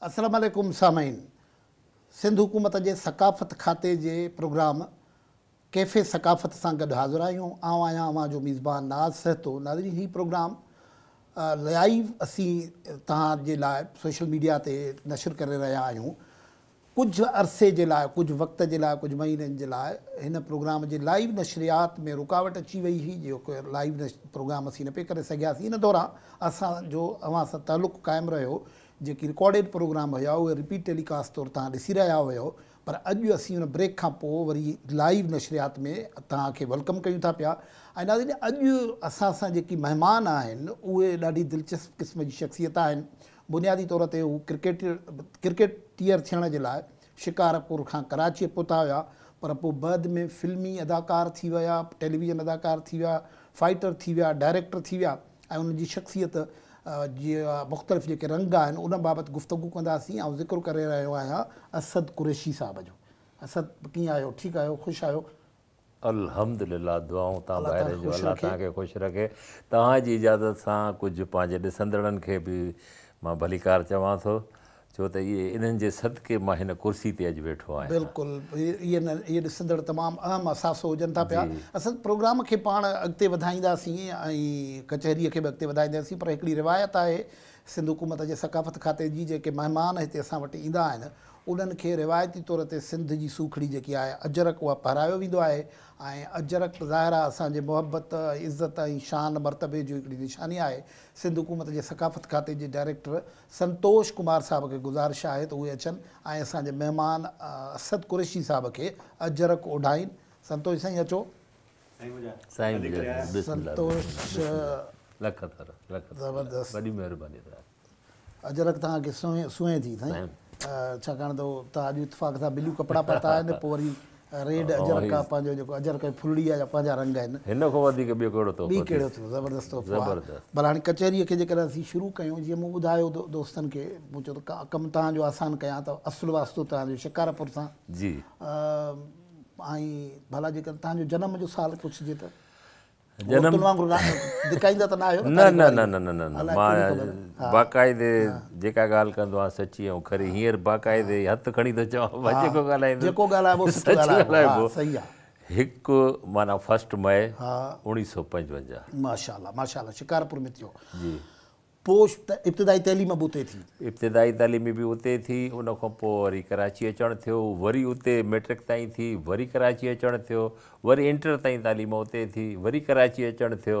असलम असलामलेकुम सामाइन सिंध हुकूमत जे सकाफ़त खाते जे programme cafe सकाफ़त सां गॾु हाज़िर आहियूं आउं आहियां जो मेज़बान नाज़ सहतो नाज़री प्रोग्राम लाइव असीं तव्हांजे लाइ सोशल मीडिया ते नशर करे रहिया आहियूं कुझु अरसे जे लाइ कुझु वक़्त जे लाइ कुझु महीननि जे लाइ हिन प्रोग्राम जे लाइव नशरियात में रुकावट अची वई हुई जेको लाइव नश प्रोग्राम असीं न पिए करे सघियासीं इन दौरा असांजो अवां सां तहलुक क़ाइमु रहियो जेकी रिकॉर्डेड प्रोग्राम हुया उहे रिपीट टेलीकास्ट तौरु तव्हां ॾिसी रहिया हुयो पर अॼु असीं उन ब्रेक खां पोइ वरी लाइव नशरियात में तव्हांखे वेलकम कयूं था पिया ऐं अॼु असां सां जेकी महिमान आहिनि उहे ॾाढी दिलचस्प क़िस्म जी शख़्सियत आहिनि बुनियादी तौर ते हू क्रिकेट क्रिकेट टियर थियण जे लाइ शिकारपुर खां कराचीअ पहुता हुआ पर पोइ बद में फिल्मी अदाकार थी विया टेलीविज़न अदाकार थी विया फाइटर थी विया डायरेक्टर थी विया ऐं उन शख़्सियत जीअं मुख़्तलिफ़ जेके रंग आहिनि उन बाबति गुफ़्तगु कंदासीं ऐं ज़िक्रु करे रहियो आहियां असद कुरेशी साहिब जो असद कीअं आहियो ठीकु आहियो ख़ुशि आहियो दुआऊं तव्हां ॿाहिरि जो अलाह तव्हांखे ख़ुशि रखे तव्हांजी इजाज़त सां कुझु पंहिंजे ॾिसंदड़नि खे बि मां भलीकार चवां थो छो त इहे इन्हनि जे सदिके मां हिन कुर्सी ते अॼु वेठो आहियां बिल्कुलु इहे न इहे ॾिसंदड़ तमामु अहम असासो हुजनि था पिया असां प्रोग्राम खे पाण अॻिते वधाईंदासीं ऐं कचहरीअ खे बि अॻिते वधाईंदासीं पर हिकिड़ी रिवायत आहे सिंधु हुकूमत जे सकाफ़त खाते जी जेके महिमान हिते असां वटि ईंदा आहिनि उन्हनि खे रिवायती तौर ते सिंध जी सूखड़ी जेकी आहे अजरक उहा पहिरायो वेंदो आहे ऐं अजरक ज़ाहिर आहे असांजे मुहबत इज़त ऐं शान मरतबे जो हिकिड़ी निशानी आहे सिंध हुकूमत जे सकाफ़त खाते जे डायरेक्टर संतोष कुमार साहब खे गुज़ारिश आहे त उहे अचनि ऐं असांजे महिमान असद कुरेशी साहिब खे अजरक ओढाइनि संतोष साईं अचो ज़बरदस्त अजरक तव्हांखे सुहि सु थी साईं छाकाणि त तव्हां अॼु इतफ़ाक़ सां बिलू कपिड़ा पाता आहिनि पोइ वरी रेड अजरक आहे पंहिंजो जेको अजरक फुलड़ी आहे पंहिंजा रंग आहिनि हिन खां वधीक ॿियो कहिड़ो कहिड़ो ॿी ज़बरदस्त हाणे कचहरीअ खे जेकर असीं शुरू कयूं जीअं मूं ॿुधायो दोस्तनि खे मूं चयो त कमु तव्हांजो आसान कयां त असुलु वास्तो तव्हांजो शिकारपुर सां जी ऐं भला जेकर तव्हांजो जनम जो साल पुछिजे त मां बाक़ाइदे जेका ॻाल्हि कंदो आहियां सची ऐं चवां पोइ इब्तिदाई तइलीम बि उते थी इब्तिदाई तालीम बि उते थी उन खां पोइ वरी कराची अचणु थियो वरी उते मैट्रिक ताईं थी वरी कराची अचणु थियो वरी इंटर ताईं तइलीम उते थी वरी कराची अचणु थियो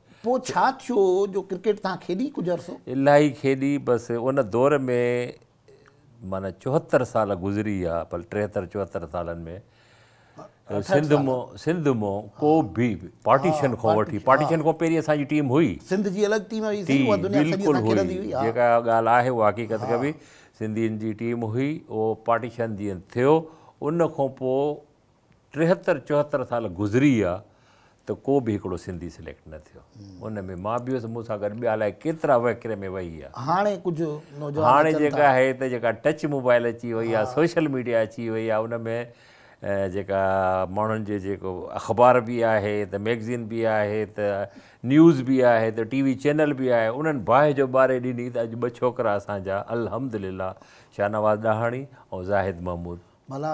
पोइ छा थियो जो क्रिकेट तव्हां खेॾी कुझु इलाही खेॾी बसि उन दौर में माना चोहतरि साल गुज़री में सिंध मो को बि पार्टीशन खां वठी पार्टीशन खां पहिरीं असांजी टीम हुई सिंध जी जेका ॻाल्हि आहे उहा हक़ीक़त में बि सिंधियुनि जी टीम हुई उहो पार्टीशन जीअं थियो उन पोइ टेहतरि चोहतरि साल गुज़री विया त को बि हिकिड़ो सिंधी सिलेक्ट न थियो उन में मां बि हुयुसि मूंसां गॾु ॿिया अलाए केतिरा वहिकिरे में वई आहे हाणे कुझु हाणे जेका आहे त जेका टच मोबाइल अची वई आहे सोशल मीडिया अची वई आहे उन में जेका माण्हुनि जे जेको अख़बार बि आहे त मैगज़ीन बि आहे त न्यूज़ बि आहे त टी वी चैनल बि आहे उन्हनि बाहि जो ॿारे ॾिनी त अॼु ॿ छोकिरा असांजा अलहम लिला शाहनवाज़ ॾहाणी ऐं ज़ाहिद महमूद मला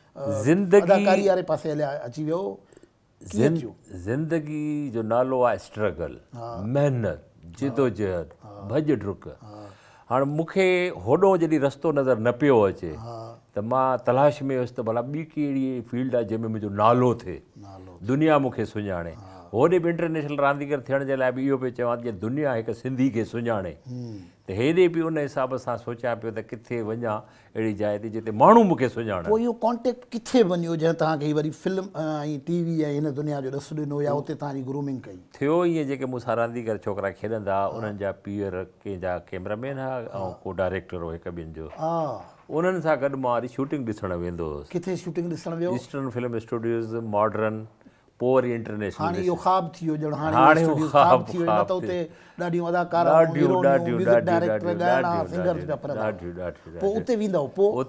ज़िंदगी जो नालो आहे स्ट्रगल महिनत भॼ डुक हाणे मूंखे होॾो जॾहिं रस्तो नज़र न पियो अचे त मां तलाश में हुयुसि त भला ॿी कहिड़ी फील्ड आहे जंहिंमें मुंहिंजो नालो थिए दुनिया मूंखे सुञाणे होॾे बि इंटरनेशनल रांदीगर थियण जे लाइ बि इहो पियो चवां की दुनिया हिकु सिंधी खे सुञाणे हेॾे बि उन हिसाब सां सोचियां पियो त किथे वञा अहिड़ी जाइ ते जिते माण्हू मूंखे किथे वञो जंहिं तव्हांखे मूंसां रांदीगर छोकिरा खेॾंदा उन्हनि जा पीअर कंहिंजा कैमरामैन हुआ ऐं को डायरेक्टर हो हिकु ॿियनि जो मॉडर्न पोइ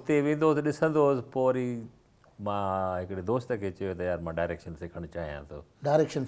उते वेंदो ॾिसंदो पोइ वरी मां हिकिड़े दोस्त खे चयो त यार मां डायरेक्शन सिखणु चाहियां थो डायरेक्शन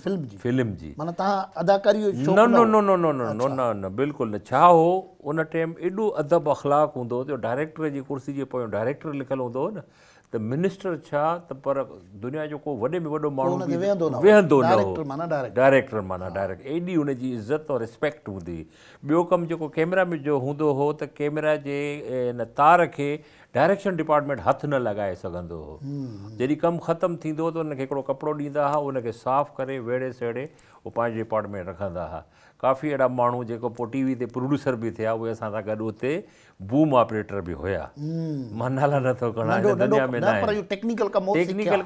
न न न न बिल्कुलु न छा हो उन टाइम एॾो अदब अखलाकु हूंदो हुओ जो डायरेक्टर जी कुर्सी जे पोयां डायरेक्टर लिखियलु हूंदो न त मिनिस्टर छा त पर दुनिया जो को वॾे में वॾो माण्हू वेहंदो न हो डायरेक्टर माना डायरेक्टर एॾी हुनजी इज़त और रिस्पेक्ट हूंदी हुई ॿियो कमु जेको कैमरा में जो हूंदो हो त कैमरा जे हिन तार खे डायरेक्शन डिपार्टमेंट हथ न लगे सघंदो हो हम्म। जॾहिं कम खत्म थींदो त हुनखे हिकिड़ो कपिड़ो ॾींदा हुआ हुनखे साफ़ु करे वेड़े सेड़े उहो पंहिंजे डिपार्टमेंट रखंदा हुआ काफ़ी अहिड़ा माण्हू जेको पोइ टी वी ते प्रोड्यूसर बि थिया उहे असां सां गॾु उते बूम ऑपरेटर बि हुया मां नाला नथो दुनिया में टेक्निकल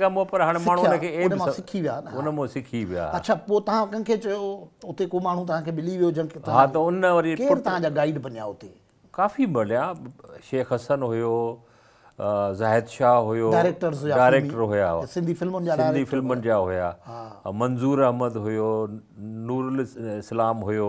कमु पर हाणे माण्हू हुनखे सिखी विया हुन मां सिखी विया अच्छा पोइ तव्हां कंहिंखे चयो उते को माण्हू तव्हांखे मिली वियो हा त उन वरी तव्हांजा गाइड बनिया उते काफ़ी मलिया शेख हसन हुयो ज़ाहिद शाह हुयो डायरेक्टर हुया सिंधी फिल्मुनि जा हुया मंज़ूर अहमद हुयो नूरल इस्लाम हुयो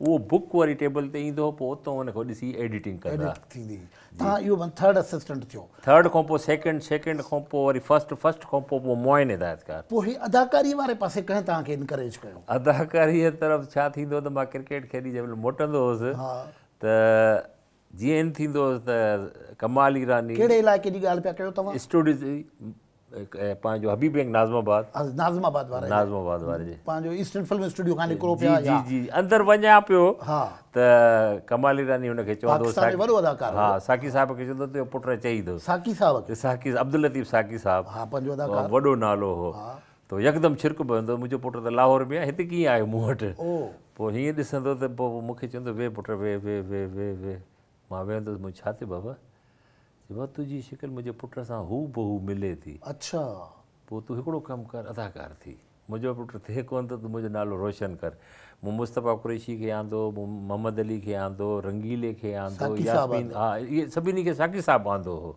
उहो बुक वरी टेबल ते ईंदो पोइ उतां ॾिसी एडिटिंग कंदा थर्ड खां पोइ सेकेंड सेकेंड खां पोइ वरी फस्ट फस्ट खां पोइ मोइन हिदायत वारे पासे अदाकारीअ तरफ़ छा थींदो त मां क्रिकेट खेॾी जंहिंमहिल मोटंदो हुउसि त जीअं थींदो हुयुसि त कमाल ईरानी पंहिंजो हबीबाबादमाबाद पियो हा त कमालीरानी यकदमि छिक़ो पुट त लाहौर में आहे हिते कीअं आहे मूं वटि पोइ हीअं ॾिसंदो त पोइ मूंखे चवंदो वेहंदुसि छा थियो बाबा चइबो जी शिकिल मुंहिंजे पुट सां हू बहू मिले थी अच्छा पोइ तूं हिकिड़ो कमु कर अदाकार थी मुंहिंजो पुट थिए कोन त तूं मुंहिंजो नालो रोशन कर मूं मुस्तफ़ा कुशी खे आंदो मूं मोहम्मद अली खे आंदो रंगीले खे आंदो या हा इहे सभिनी खे साकी साहबु आंदो हो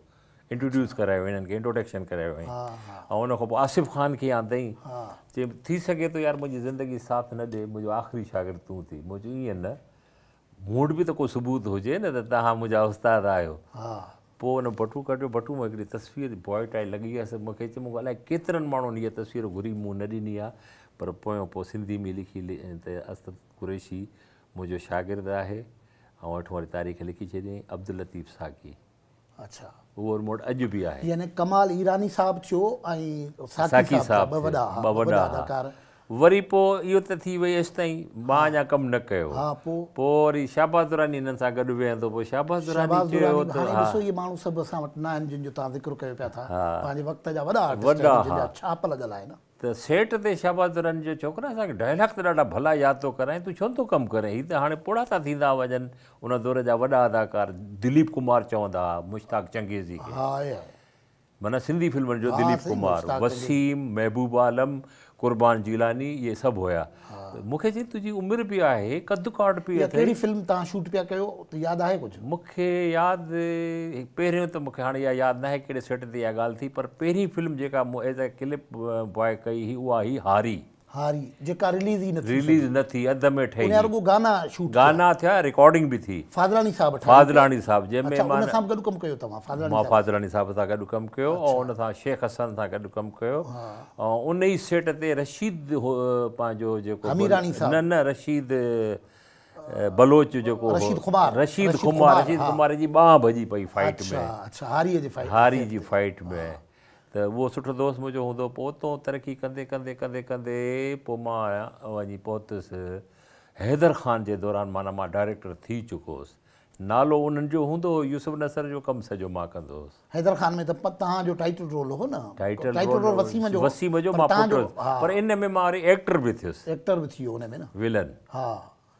इंट्रोड्यूस करायो हिननि खे इंट्रोडक्शन करायो ऐं उनखां पोइ आसिफ़ ख़ान खे आंदो चए थी सघे थो यार मुंहिंजी ज़िंदगी साथ न ॾे मुंहिंजो आख़िरी शागिर्दु तूं थी मुंहिंजो ईअं न मूं वटि बि त को सबूत हुजे न त तव्हां मुंहिंजा उस्ताद आहियो पोइ हुन बटू कढ हिकिड़ी तस्वीर टाइ लॻी सभु मूंखे केतिरनि माण्हुनि हीअ तस्वीर न ॾिनी आहे पर पोयां पोइ सिंधी में लिखी कुरेशी मुंहिंजो शागिर्द आहे ऐं अठ वारी तारीख़ लिखी छॾियईं अब्दुल लतीफ़ साकी मूं वटि बि आहे वरी पोइ इहो त थी वई एसि ताईं मां अञा कमु न कयो पोइ वरी शाबादुरनि जो असांखे डायलॉग ॾाढा भला यादि थो कराए तूं छो थो कमु करे हीअ त हाणे पुड़ा था थींदा वञनि उन दौर जा वॾा अदाकार दिलीप कुमार चवंदा मुश्ताक चंगेज़ी माना वसीम आलम कुर्बान जीलानी इहे सभु हुया मूंखे चई तुंहिंजी उमिरि बि आहे कद बि फिल्म तव्हां शूट पिया कयो त यादि आहे कुझु मूंखे यादि पहिरियों त मूंखे हाणे इहा यादि न आहे कहिड़े सेट ते इहा ॻाल्हि थी पर पहिरीं फिल्म जेका मूं एज़ अ क्लिप बॉय कई हुई उहा हुई हारी मां फादलानी उनसां शेख हसन सां गॾु कमु कयो ऐं उन ई सेट ते रशीद पंहिंजो जेको न न रशीद बलोच जेको रशीद कुमार जी ॿांह भॼी पई फाइट में त उहो सुठो दोस्त मुंहिंजो हूंदो हुओ पोहतो तरक़ी कंदे कंदे कंदे कंदे पोइ मां वञी पहुतुसि हैदर ख़ान जे दौरान माना मां डायरेक्टर थी चुको हुउसि नालो उन्हनि जो हूंदो हुओ यूसुफ नसर जो कमु सॼो मां कंदो हुउसि हैदर ख़ान में मां वरी एक्टर बि थियुसि विलन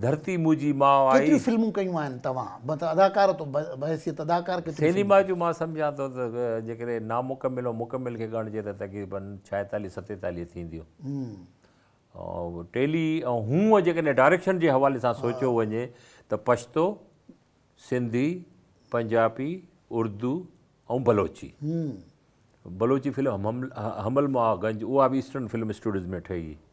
धरती मुंहिंजी माउ आहे टेलीमाउचूं मां सम्झां थो त जेकॾहिं नामुकमिल ऐं मुकमिल खे ॻणिजे त तक़रीबन छाएतालीह सतेतालीह थींदियूं ऐं टेली ऐं हूअं जेकॾहिं डायरेक्शन जे हवाले सां सोचियो वञे त पछतो सिंधी पंजाबी उर्दू ऐं बलोची बलोची फिल्म हमल हमल मां गंज उहा बि ईस्टर्न फिल्म स्टूडियोज़ में ठही हुई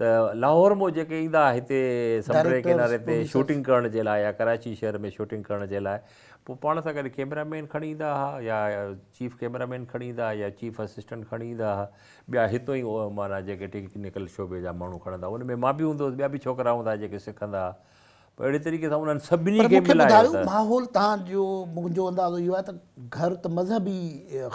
त लाहौर मां जेके ईंदा हिते समुंड जे किनारे ते शूटिंग करण जे लाइ या कराची शहर में शूटिंग करण जे लाइ पोइ पाण सां गॾु कैमरामैन खणी ईंदा हुआ या चीफ कैमरामैन खणी ईंदा हुआ या चीफ असिस्टेंट खणी ईंदा हुआ ॿिया हितां ई माना जेके टेक्निकल शोबे जा माण्हू खणंदा हुआ उन में मां बि हूंदो हुउसि ॿिया बि छोकिरा हूंदा जेके सिखंदा हुआ पोइ अहिड़े तरीक़े सां उन्हनि सभिनी खे माहौल तव्हांजो मुंहिंजो अंदाज़ो इहो आहे त घर मज़हबी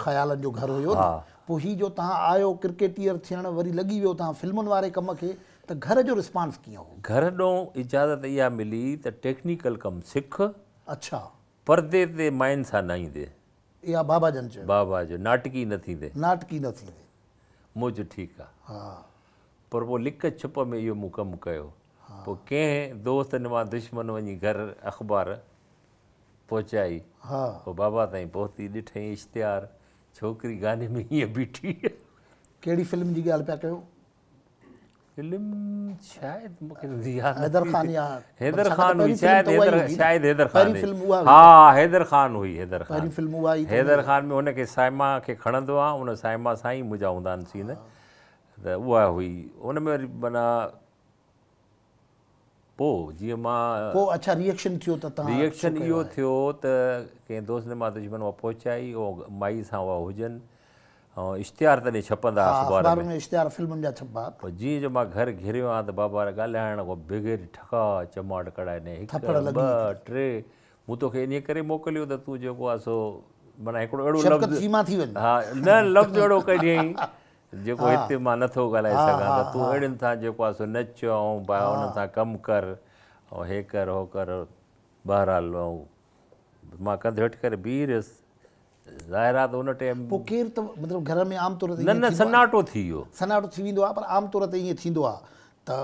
ख़्यालनि जो घरु हुयो हा पोइ हीउ जो तव्हां आयो क्रिकेटियर थियण वरी लॻी वियो तव्हां फिल्मुनि वारे कम खे त घर जो रिस्पॉन्स कीअं घर ॾोहो इजाज़त इहा मिली त टेक्निकल कमु सिख अच्छा परदे ते माइन सां न ईंदे बाबा जन बाबा जो नाटकी न थींदे मुंहिंजा पर लिक छुप में इहो मूं कमु कयो पोइ कंहिं दोस्तनि मां दुश्मन वञी घर अख़बार पहुचाई हा पोइ बाबा ताईं पहुती ॾिठई इश्तिहारु छोकिरी गाने में हीअं बीठी कहिड़ी फिल्म जी ॻाल्हि फिली आहेदरान हैदर ख़ान में हुनखे साइमा खे खणंदो आहे हुन साइमा सां ई मुंहिंजा हूंदा आहिनि सीन त उहा हुई हुन में वरी माना पहुचाई माई सांहारा जीअं जो मां घरु घिरियों त बाबा इन करे मोकिलियो जेको हिते मां नथो ॻाल्हाए सघां त तूं अहिड़नि सां जेको आहे सो नच ऐं भाउ हुन सां कमु कर ऐं हे कर हो कर बहराल मां कंधु हेठि करे बीह बिहसि ज़ाहिरात केरु त मतिलबु घर में आमतौर ते न न सनाटो थी वियो सनाटो थी वेंदो आहे पर आमतौर ते ईअं थींदो आहे त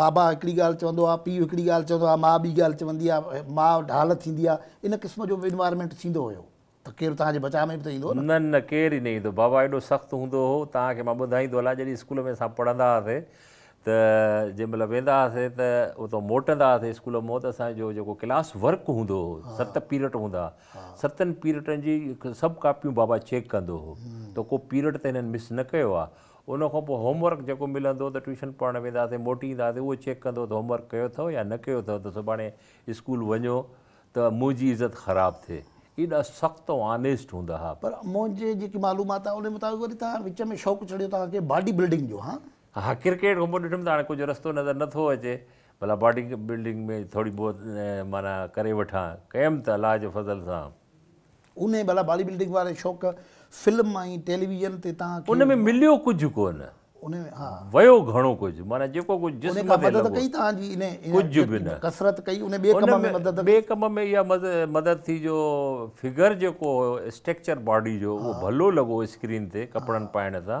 बाबा हिकिड़ी ॻाल्हि चवंदो आहे पीउ हिकिड़ी ॻाल्हि चवंदो आहे माउ ॿी ॻाल्हि चवंदी आहे माउ ढाल थींदी आहे इन क़िस्म जो इनवायरमेंट थींदो हुयो त केरु तव्हांजे बचाव में बि त ईंदो न न केरु ई न ईंदो बाबा एॾो सख़्तु हूंदो हुओ तव्हांखे मां ॿुधाईंदो अलाए जॾहिं स्कूल में असां पढ़ंदा हुआसीं त जंहिं महिल वेंदा हुआसीं त उतां मोटंदा हुआसीं स्कूल मां त असांजो जेको क्लास वर्क हूंदो हुओ सत पीरियड हूंदा हुआ सतनि पीरियडनि जी सभु कापियूं बाबा चेक कंदो हुओ त को पीरियड त हिननि मिस न कयो आहे उन खां पोइ होमवर्क जेको मिलंदो त ट्यूशन पढ़णु वेंदा हुआसीं मोटी ईंदा हुआसीं उहो चेक कंदो त होमवर्क कयो अथव या न कयो अथव त सुभाणे स्कूल वञो त मुंहिंजी इज़त ख़राबु थिए एॾा सख़्तु ऐं ऑनेस्ट हूंदा हुआ पर मुंहिंजे जेकी मालूमात आहे उन मुताबिक़ वरी तव्हां विच में शौक़ु चढ़ियो तव्हांखे बॉडी बिल्डिंग जो हा हा क्रिकेट खां पोइ ॾिठमि त हाणे कुझु रस्तो नज़र नथो अचे भला बॉडी बिल्डिंग में थोरी बहुत माना करे वठां कयमि त अलाह जे फज़ल सां उन भला बॉडी बिल्डिंग वारे शौक़ु फिल्म ऐं टेलीविज़न ते तव्हां उन में मिलियो कुझु कोन वियो घणो कुझु माना जेको कुझु कई तव्हांजी मदद थी जो फिगर जेको स्ट्रक्चर बॉडी जो उहो भलो लॻो स्क्रीन ते कपिड़नि पाइण सां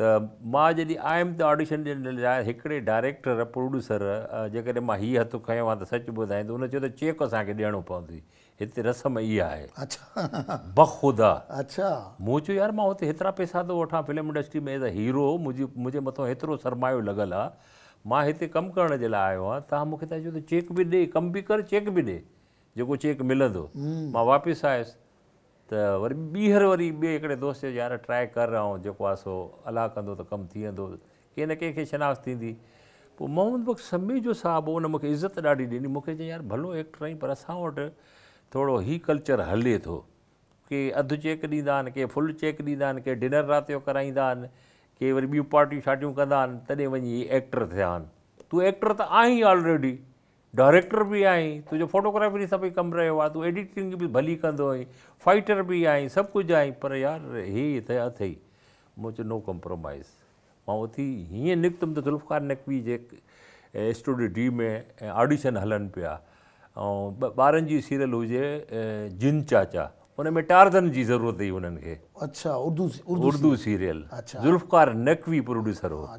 त मां जॾहिं आयुमि त ऑडिशन ॾियण लाइ हिकिड़े डायरेक्टर प्रोड्यूसर जेकॾहिं मां हीउ हथ खयों आहे त सच ॿुधाईंदो हुन चयो त चेक असांखे ॾियणो पवंदी हिते रसम इहा आहे बखुदा अच्छा मूं चयो यार मां हुते हेतिरा पैसा थो वठां फिल्म इंडस्ट्री में एज़ अ हीरो मुंहिंजी मुंहिंजे मथां हेतिरो सरमायो लॻियल आहे मां हिते कमु करण जे लाइ आयो आहियां तव्हां मूंखे त चयो त चेक बि ॾे कमु बि कर चेक बि ॾे जेको चेक मिलंदो मां वापसि त वरी ॿीहर वरी ॿिए हिकिड़े दोस्त चयो यार ट्राए कर ऐं जेको आहे सो अलाह कंदो त कमु थी वेंदो कंहिं न कंहिंखे शनाख़्त थींदी पोइ मोहम्मद बख समी जो साहबु उन मूंखे इज़त ॾाढी ॾिनी मूंखे चई यार भलो एक्टर आहीं पर असां वटि थोरो ई कल्चर हले थो के अधु चेक ॾींदा आहिनि के फुल चेक ॾींदा आहिनि के डिनर राति जो कराईंदा आहिनि के वरी ॿियूं पार्टियूं शार्टियूं कंदा आहिनि तॾहिं वञी एक्टर थिया आहिनि तूं एक्टर त आहीं ऑलरेडी डायरेक्टर बि आहीं तुंहिंजो फोटोग्राफी सभई कमु रहियो आहे तूं एडिटिंग बि भली कंदो आई फाइटर बि आहीं सभु कुझु आहीं पर यार इहे अथई मुंहिंजो नो कंप्रोमाइज़ मां उथी हीअं निकितमि त ज़ुल्फ़ार नकवी जे स्टूडियो डी में ऑडिशन हलनि पिया ऐं ॿ ॿारनि जी सीरियल हुजे जिन चाचा उन में टार्न की ज़रूरत हुई उन्हनि खे अच्छा उर्दू उर्दू सीरियल ज़ुल्फकार नकवी प्रोड्यूसर हुआ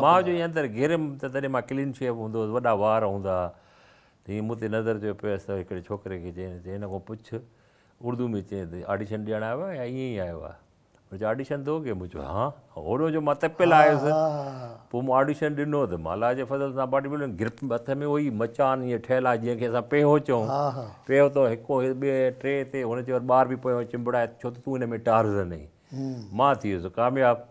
माउ जो अंदरि घेरे मां क्लीन शेप हूंदो हुयुसि वॾा वार हूंदा हुआ हीअं मूं ते नज़र जो पियो त हिकिड़े छोकिरे खे चईं हिन खां पुछु उर्दू में चई ऑडिशन ॾियणु आयो आहे या ईअं ई आयो आहे ऑडिशन थो के मुंहिंजो हा होॾो मां तपियलु आहियुसि पोइ मां ऑडिशन ॾिनो त माला जे फज़ल सां ग्रिप हथ में उहो ई मचान हीअं ठहियलु आहे पहिरियों चऊं पहिरियों त हिकु ॿिए टे ते हुन चयो ॿार बि पियो चंबड़ाए छो त तूं हिन में टारे मां थी वियुसि कामयाबु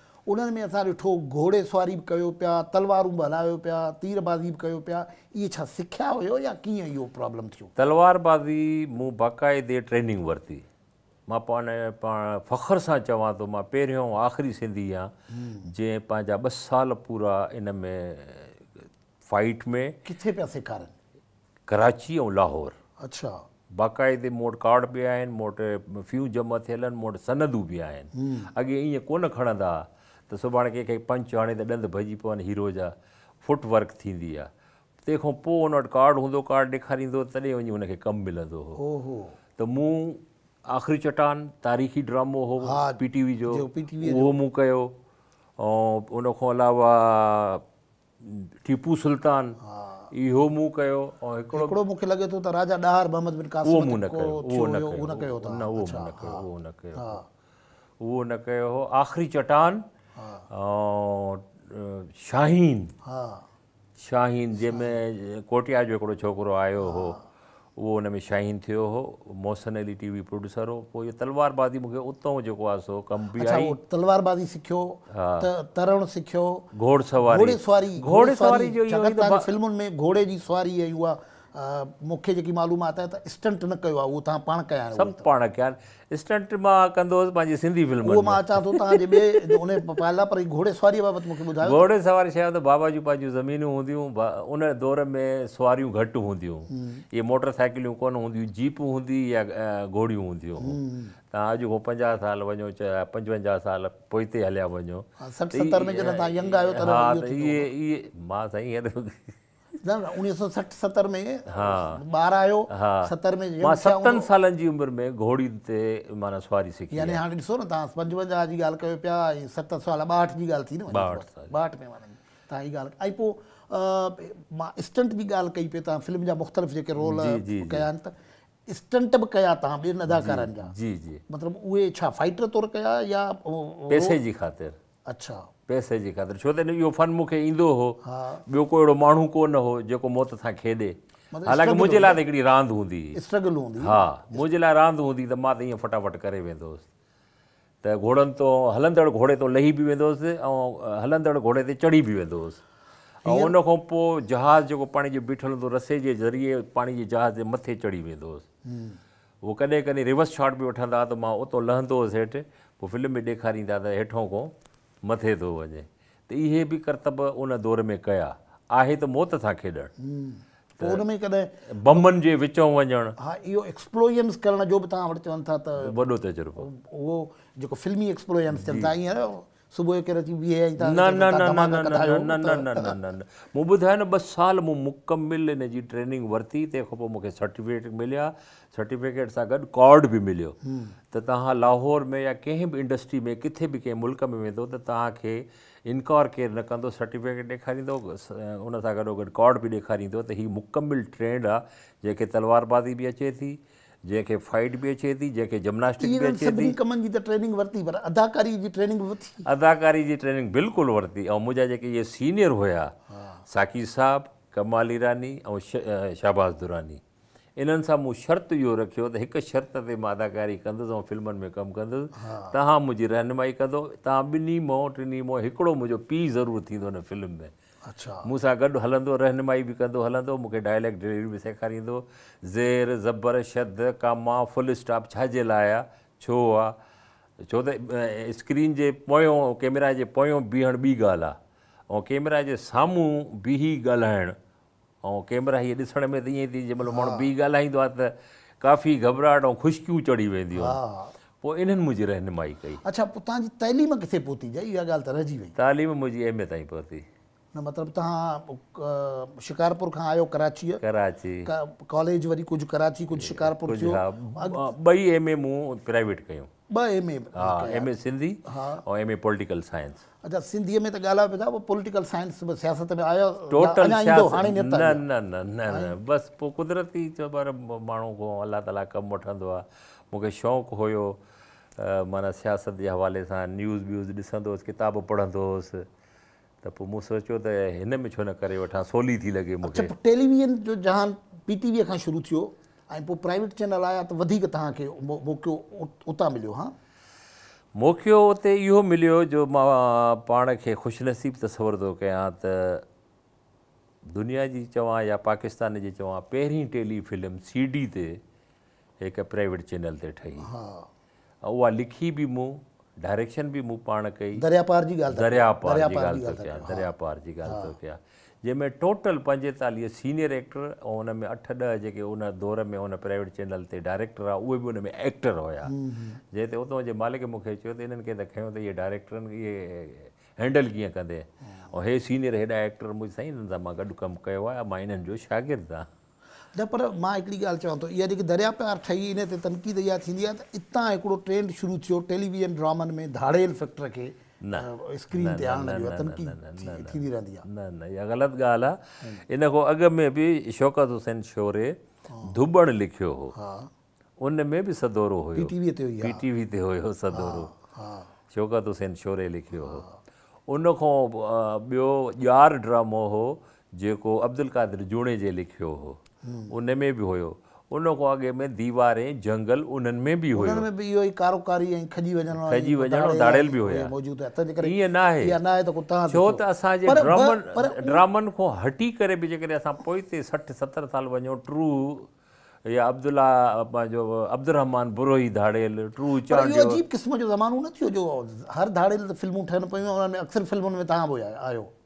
उन्हनि में असां ॾिठो घोड़े सवारी बि कयो पिया तलवारूं बि हलायो पिया तीरबाज़ी बाज़ी बि कयो पिया इहे छा सिखिया हुयो या कीअं इहो प्रॉब्लम थियो तलवारबाज़ी बाज़ी मूं बाक़ाइदे ट्रेनिंग वरिती मां पाण पाण फ़ख्रु सां चवां थो मां पहिरियों आख़िरी सिंधी आहियां जंहिं पंहिंजा ॿ साल पूरा इन में फाइट में किथे पिया सेखारनि कराची ऐं लाहौर अच्छा बाक़ाइदे मूं वटि कार्ड बि आहिनि मूं वटि फ़ीहूं जमा थियल आहिनि मूं वटि सनदूं बि आहिनि अॻे ईअं कोन खणंदा त सुभाणे कंहिंखे पंच हाणे त ॾंद भॼी पवनि हीरो जा फुटवर्क थींदी आहे तंहिंखां पोइ उन वटि कार्ड हूंदो कार्ड ॾेखारींदो तॾहिं वञी हुनखे कमु मिलंदो हो त मूं आख़िरी चटान तारीख़ी ड्रामो हो पी टी वी जो उहो मूं कयो ऐं उनखां अलावा टीपू सुल्तान इहो मूं कयो ऐं हिकिड़ो मूंखे लॻे थो त राजा ॾहार मोहम्मद बिन उहो न कयो उहो उहो न न कयो कयो हो आख़िरी चटान जंहिंमें कोटिया जो हिकिड़ो छोकिरो आयो हो उहो हुन में शाहीन थियो हो मोसनली टीवी प्रोड्यूसर हो पोइ इहो तलवार मूंखे उतां जेको आहे घोड़ेसारी छा आहे त बाबा जूं पंहिंजूं ज़मीनूं हूंदियूं उन दौर में सवारियूं घटि हूंदियूं इहे मोटर साइकिलियूं कोन हूंदियूं जीप हूंदी या घोड़ियूं हूंदियूं तव्हां अॼु खां पंजाहु साल वञो चाहे पंजवंजाहु साल पोइ हिते हलिया वञो तव्हां 1960 में ॿार आयो सतरि में मां सतनि सालनि जी उमिरि में घोड़ी ते माना सवारी सिखी यानी हाणे ॾिसो न तव्हां पंजवंजाह जी ॻाल्हि कयो पिया ऐं सत साल ॿाहठि जी ॻाल्हि थी न ॿाहठि में माना तव्हां हीअ ॻाल्हि ऐं पोइ मां स्टंट बि ॻाल्हि कई पई तव्हां फिल्म जा मुख़्तलिफ़ जेके रोल कया आहिनि त स्टंट बि कया तव्हां ॿियनि अदाकारनि जा जी जी मतिलबु उहे छा फाइटर तौरु कया या पैसे जी अच्छा पैसे जी ख़ातिर छो त इहो फन मूंखे ईंदो हुओ ॿियो को अहिड़ो माण्हू कोन हो जेको मौत सां खेॾे हालांकि मुंहिंजे लाइ त हिकिड़ी रांदि हूंदी स्ट्रगल हूंदी हा मुंहिंजे लाइ रांदि हूंदी हुई त मां त ईअं फटाफट करे वेंदो त घोड़नि तो हलंदड़ घोड़े तो लही बि वेंदो हुयुसि ऐं हलंदड़ घोड़े ते चढ़ी बि वेंदो हुयुसि ऐं खां पोइ जहाज़ जेको पाणी जो बीठल हूंदो रस्से जे ज़रिए पाणी जे जहाज जे मथे चढ़ी वेंदो हुयसि उहो कॾहिं कॾहिं रिवर्स शॉट बि वठंदा हुआ त मां उतो लहंदो हुयुसि हेठि पोइ फिल्म में ॾेखारींदा त हेठो खां मथे थो वञे त इहे बि कर्तव उन दौर में कया आहे त मौत था खेॾनि उन में कॾहिं जे वञणु हा इहो करण जो बि तव्हां वटि चवनि था त वॾो तजुर्बो उहो जेको फ़िल्मी था ईअं सुबुह जो कहिड़ो अची बीहे न न न न न न न न न न मूं ॿुधायो न ॿ साल मूं मुकमिल जी ट्रेनिंग वरिती तंहिंखां पोइ मूंखे सर्टिफ़िकेट मिलिया सर्टिफिकेट सां गॾु कॉड बि मिलियो त तव्हां लाहौर में या कंहिं बि इंडस्ट्री में किथे बि कंहिं मुल्क में वेंदो त तव्हांखे इनकार केरु न कंदो सर्टिफिकेट ॾेखारींदो उन सां गॾो गॾु कॉड बि ॾेखारींदो त हीअ मुकमिल ट्रेंड आहे जेके तलवारबाज़ी बि अचे थी जंहिंखे फाइट बि अचे थी जंहिंखे जिमनास्टिक बि अचे थी अदाकारी जी ट्रेनिंग बिल्कुलु वरिती ऐं मुंहिंजा जेके इहे सीनियर हुया साकी साहबु कमाल ईरानी ऐं शाहबाज़ दुरानी इन्हनि सां मूं शर्त इहो रखियो त हिकु शर्त ते मां अदाकारी कंदुसि ऐं फिल्मनि में कमु कंदुसि तव्हां मुंहिंजी रहनमाई कंदो तव्हां ॿिन्ही मो टिनी मोह हिकिड़ो मुंहिंजो पीउ ज़रूरु थींदो हुन फिल्म में अच्छा मूंसां गॾु हलंदो रहनुमाई बि कंदो हलंदो मूंखे डायलेक्ट बि सेखारींदो ज़ेर ज़बर छद कामा फुल स्टॉप छाजे लाइ आहे छो आहे छो त स्क्रीन जे पोयों कैमरा जे पोयों बीहणु ॿी ॻाल्हि आहे ऐं कैमरा जे साम्हूं बीह ॻाल्हाइणु ऐं कैमरा हीअ ॾिसण में त ईअं थी जंहिं महिल माण्हू बीह ॻाल्हाईंदो आहे त काफ़ी घबराहट ऐं ख़ुशकियूं चढ़ी वेंदियूं पोइ इन्हनि मुंहिंजी रहनुमाई कई अच्छा पोइ तव्हांजी तइलीम किथे पहुती जाई इहा ॻाल्हि त रहिजी वई तालीम मुंहिंजी एम ए ताईं पहुती मतिलबु तव्हां शिकारपुर खां आहियो कराची वरी कुझु सिंधीअ में त ॻाल्हायो बसि पोइ कुदरती चारि माण्हू को अलाह ताला कमु वठंदो आहे मूंखे शौक़ु हुयो माना सियासत जे हवाले सां न्यूज़ व्यूज़ ॾिसंदो हुयसि किताब पढ़ंदो हुयसि त पोइ मूं सोचियो त हिन में छो न करे वठां सवली थी लॻे मूंखे टेलीविज़न जो जहान पी पीटीवीअ खां शुरू थियो ऐं पोइ प्राइवेट चैनल आया त वधीक तव्हांखे मौको उतां मिलियो हा मौक़ियो उते इहो मिलियो जो मां पाण खे ख़ुशिनसीबु तस्वर थो कयां त दुनिया जी चवां या पाकिस्तान जी चवां पहिरीं टेली फिल्म सी डी ते हिकु प्राइवेट चैनल ते ठही हा उहा लिखी बि मूं डायरेक्शन बि मूं पाण कई दरियापार जी ॻाल्हि दरियापार दरियापार जी ॻाल्हि थो कयां जंहिंमें टोटल पंजेतालीह सीनियर एक्टर ऐं उन में अठ ॾह जेके उन दौर में उन प्राइवेट चैनल ते डायरेक्टर आहे उहे बि उन में एक्टर हुया जंहिं ते उतां जे मालिक मूंखे चयो त इन्हनि खे त खयो त इहे डायरेक्टरनि इहे हैंडल कीअं कंदे ऐं हे सीनियर हेॾा एक्टर मुंहिंजी साईं मां गॾु कमु कयो आहे मां जो शागिर्दु न पर मां हिकिड़ी ॻाल्हि चवां थो तो, इहा जेकी दरिया प्यार ठही इन तनक़ीद इहा थी इतना त ट्रेंड शुरू थो टेलीविजन ड्रामन में धाड़ेल फैक्टर के गलत गाल इन अग में भी शौकत हुसैन शोरे हाँ। धुबण लिखो हो हाँ। उन में भी सदोरो हुयो पीटीवी ते सदोरो हाँ, शौकत हुसैन शोरे लिखो हो उन खां ॿियो ड्रामो हो जो अब्दुल कादिर जूणे जे लिखो हो उन में बि हुयो खां अॻे में दीवारे झंगल उन्हनि में बि हुयो छो त असांजे ड्रामनि खां हटी करे बि जेकॾहिं असां पोइ सठि सतरि साल वञूं ट्रू या अब्दुला पंहिंजो अब्दुल रहमान बुरोही धाड़ियल ट्रू चालू क़िस्म जो ठहनि में तव्हां बि आहियो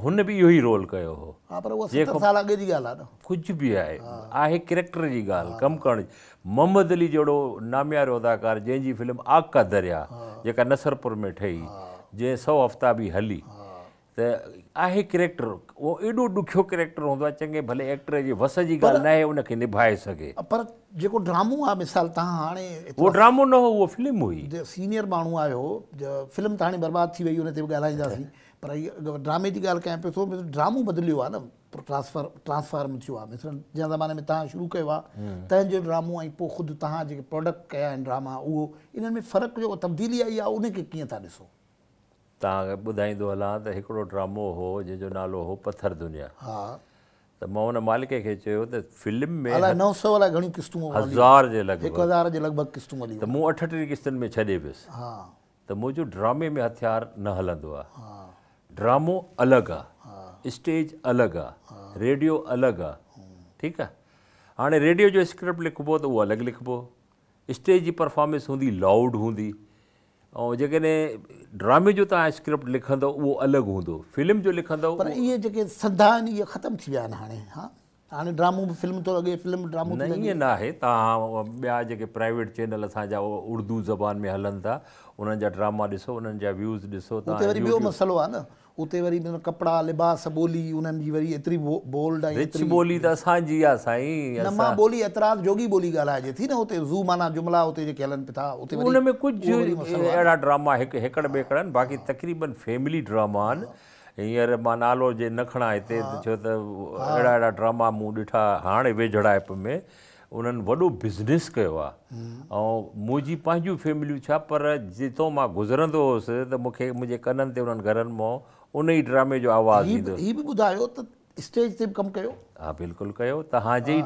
हुन बि इहो ई रोल कयो हो आहे आहे किरेक्टर जी ॻाल्हि कमु करण जी मोहम्मद अली जहिड़ो नामियारो अदाकार जंहिंजी फिल्म आग का दरिया जेका नसरपुर में ठही जंहिं सौ हफ़्ता बि हली त आहे किरेक्टर उहो एॾो ॾुखियो किरेक्टर हूंदो आहे चङे भले एक्टर जे वस जी ॻाल्हि न आहे उनखे निभाए सघे पर जेको ड्रामो आहे मिसाल तव्हां हाणे उहो ड्रामो न हो उहो फिल्म हुई सीनियर माण्हू आहियो बर्बादु थी वई हुन ते बि ॻाल्हाईंदासीं पर इहा ड्रामे जी ॻाल्हि कयां पियो थो ड्रामो बदिलियो आहे न ट्रांसफर ट्रांसफ्रांसफार्म थियो आहे जंहिं ज़माने में तव्हां शुरू कयो आहे तंहिंजो ड्रामो ऐं पोइ खुदि तव्हां जेके प्रोडक्ट कया आहिनि ड्रामा उहो इन्हनि में फ़र्क़ु जेको तब्दीली आई आहे उनखे कीअं था ॾिसो तव्हां ॿुधाईंदो हलां त हिकिड़ो ड्रामो हो जंहिंजो नालो हो पथर दुनिया हा त मां हुन मालिक खे चयो त फिल्म में सौ अलाए घणियूं किस्तूं हज़ार हज़ार जे जे लॻभॻि हिकु लॻभॻि किस्तूं हली त मूं अठटीह किस्तनि में छॾे पियुसि हा त मुंहिंजो ड्रामे में हथियार न हलंदो आहे ड्रामो अलॻि आहे स्टेज अलॻि आहे रेडियो अलॻि आहे ठीकु आहे हाणे रेडियो जो स्क्रिप्ट लिखिबो त उहो अलॻि लिखिबो स्टेज जी परफॉर्मेंस हूंदी लाउड हूंदी ऐं जेकॾहिं ड्रामे जो तव्हां स्क्रिप्ट लिखंदो उहो अलॻि हूंदो फिल्म जो लिखंदो पर इहे जेके सदा आहिनि इहे ख़तमु थी विया आहिनि हाणे ड्रामो ड्रामो बि फिल्म फिल्म थो लॻे ईअं न आहे तव्हां ॿिया जेके प्राइवेट चैनल असांजा उर्दू ज़बान में हलनि था उन्हनि जा ड्रामा ॾिसो उन्हनि जा व्यूज़ ॾिसो मसइलो आहे न कुझु अहिड़ा ड्रामा हिकिड़े ॿिए बाक़ी तक़रीबन फैमिली ड्रामा आहिनि हींअर मां नालो जे न खणा हिते छो त अहिड़ा अहिड़ा ड्रामा मूं ॾिठा हाणे वेझड़ाइप में उन्हनि वॾो बिज़नेस कयो आहे ऐं मुंहिंजी पंहिंजूं फैमिलियूं छा पर जितो मां गुज़रंदो हुउसि त मूंखे मुंहिंजे कननि ते उन्हनि घरनि मां बिल्कुलु कयो तव्हांजे ऐं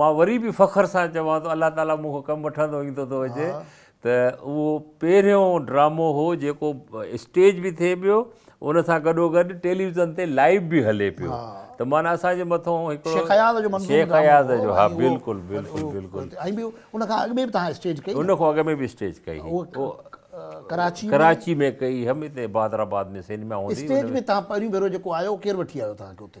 मां वरी बि फ़ख्र सां चवां थो अलाह ताला मूंखां कमु वठंदो ईंदो थो हुजे त उहो पहिरियों ड्रामो हो जेको स्टेज बि थिए पियो उन सां गॾो गॾु टेलीविज़न ते लाइव बि हले पियो त माना असांजे मथां कराची कराची में, में कई हम हिते बादराबाद में सिनेमा स्टेज में तव्हां पहिरियों भेरो जेको आयो केरु वठी आयो तव्हांखे हुते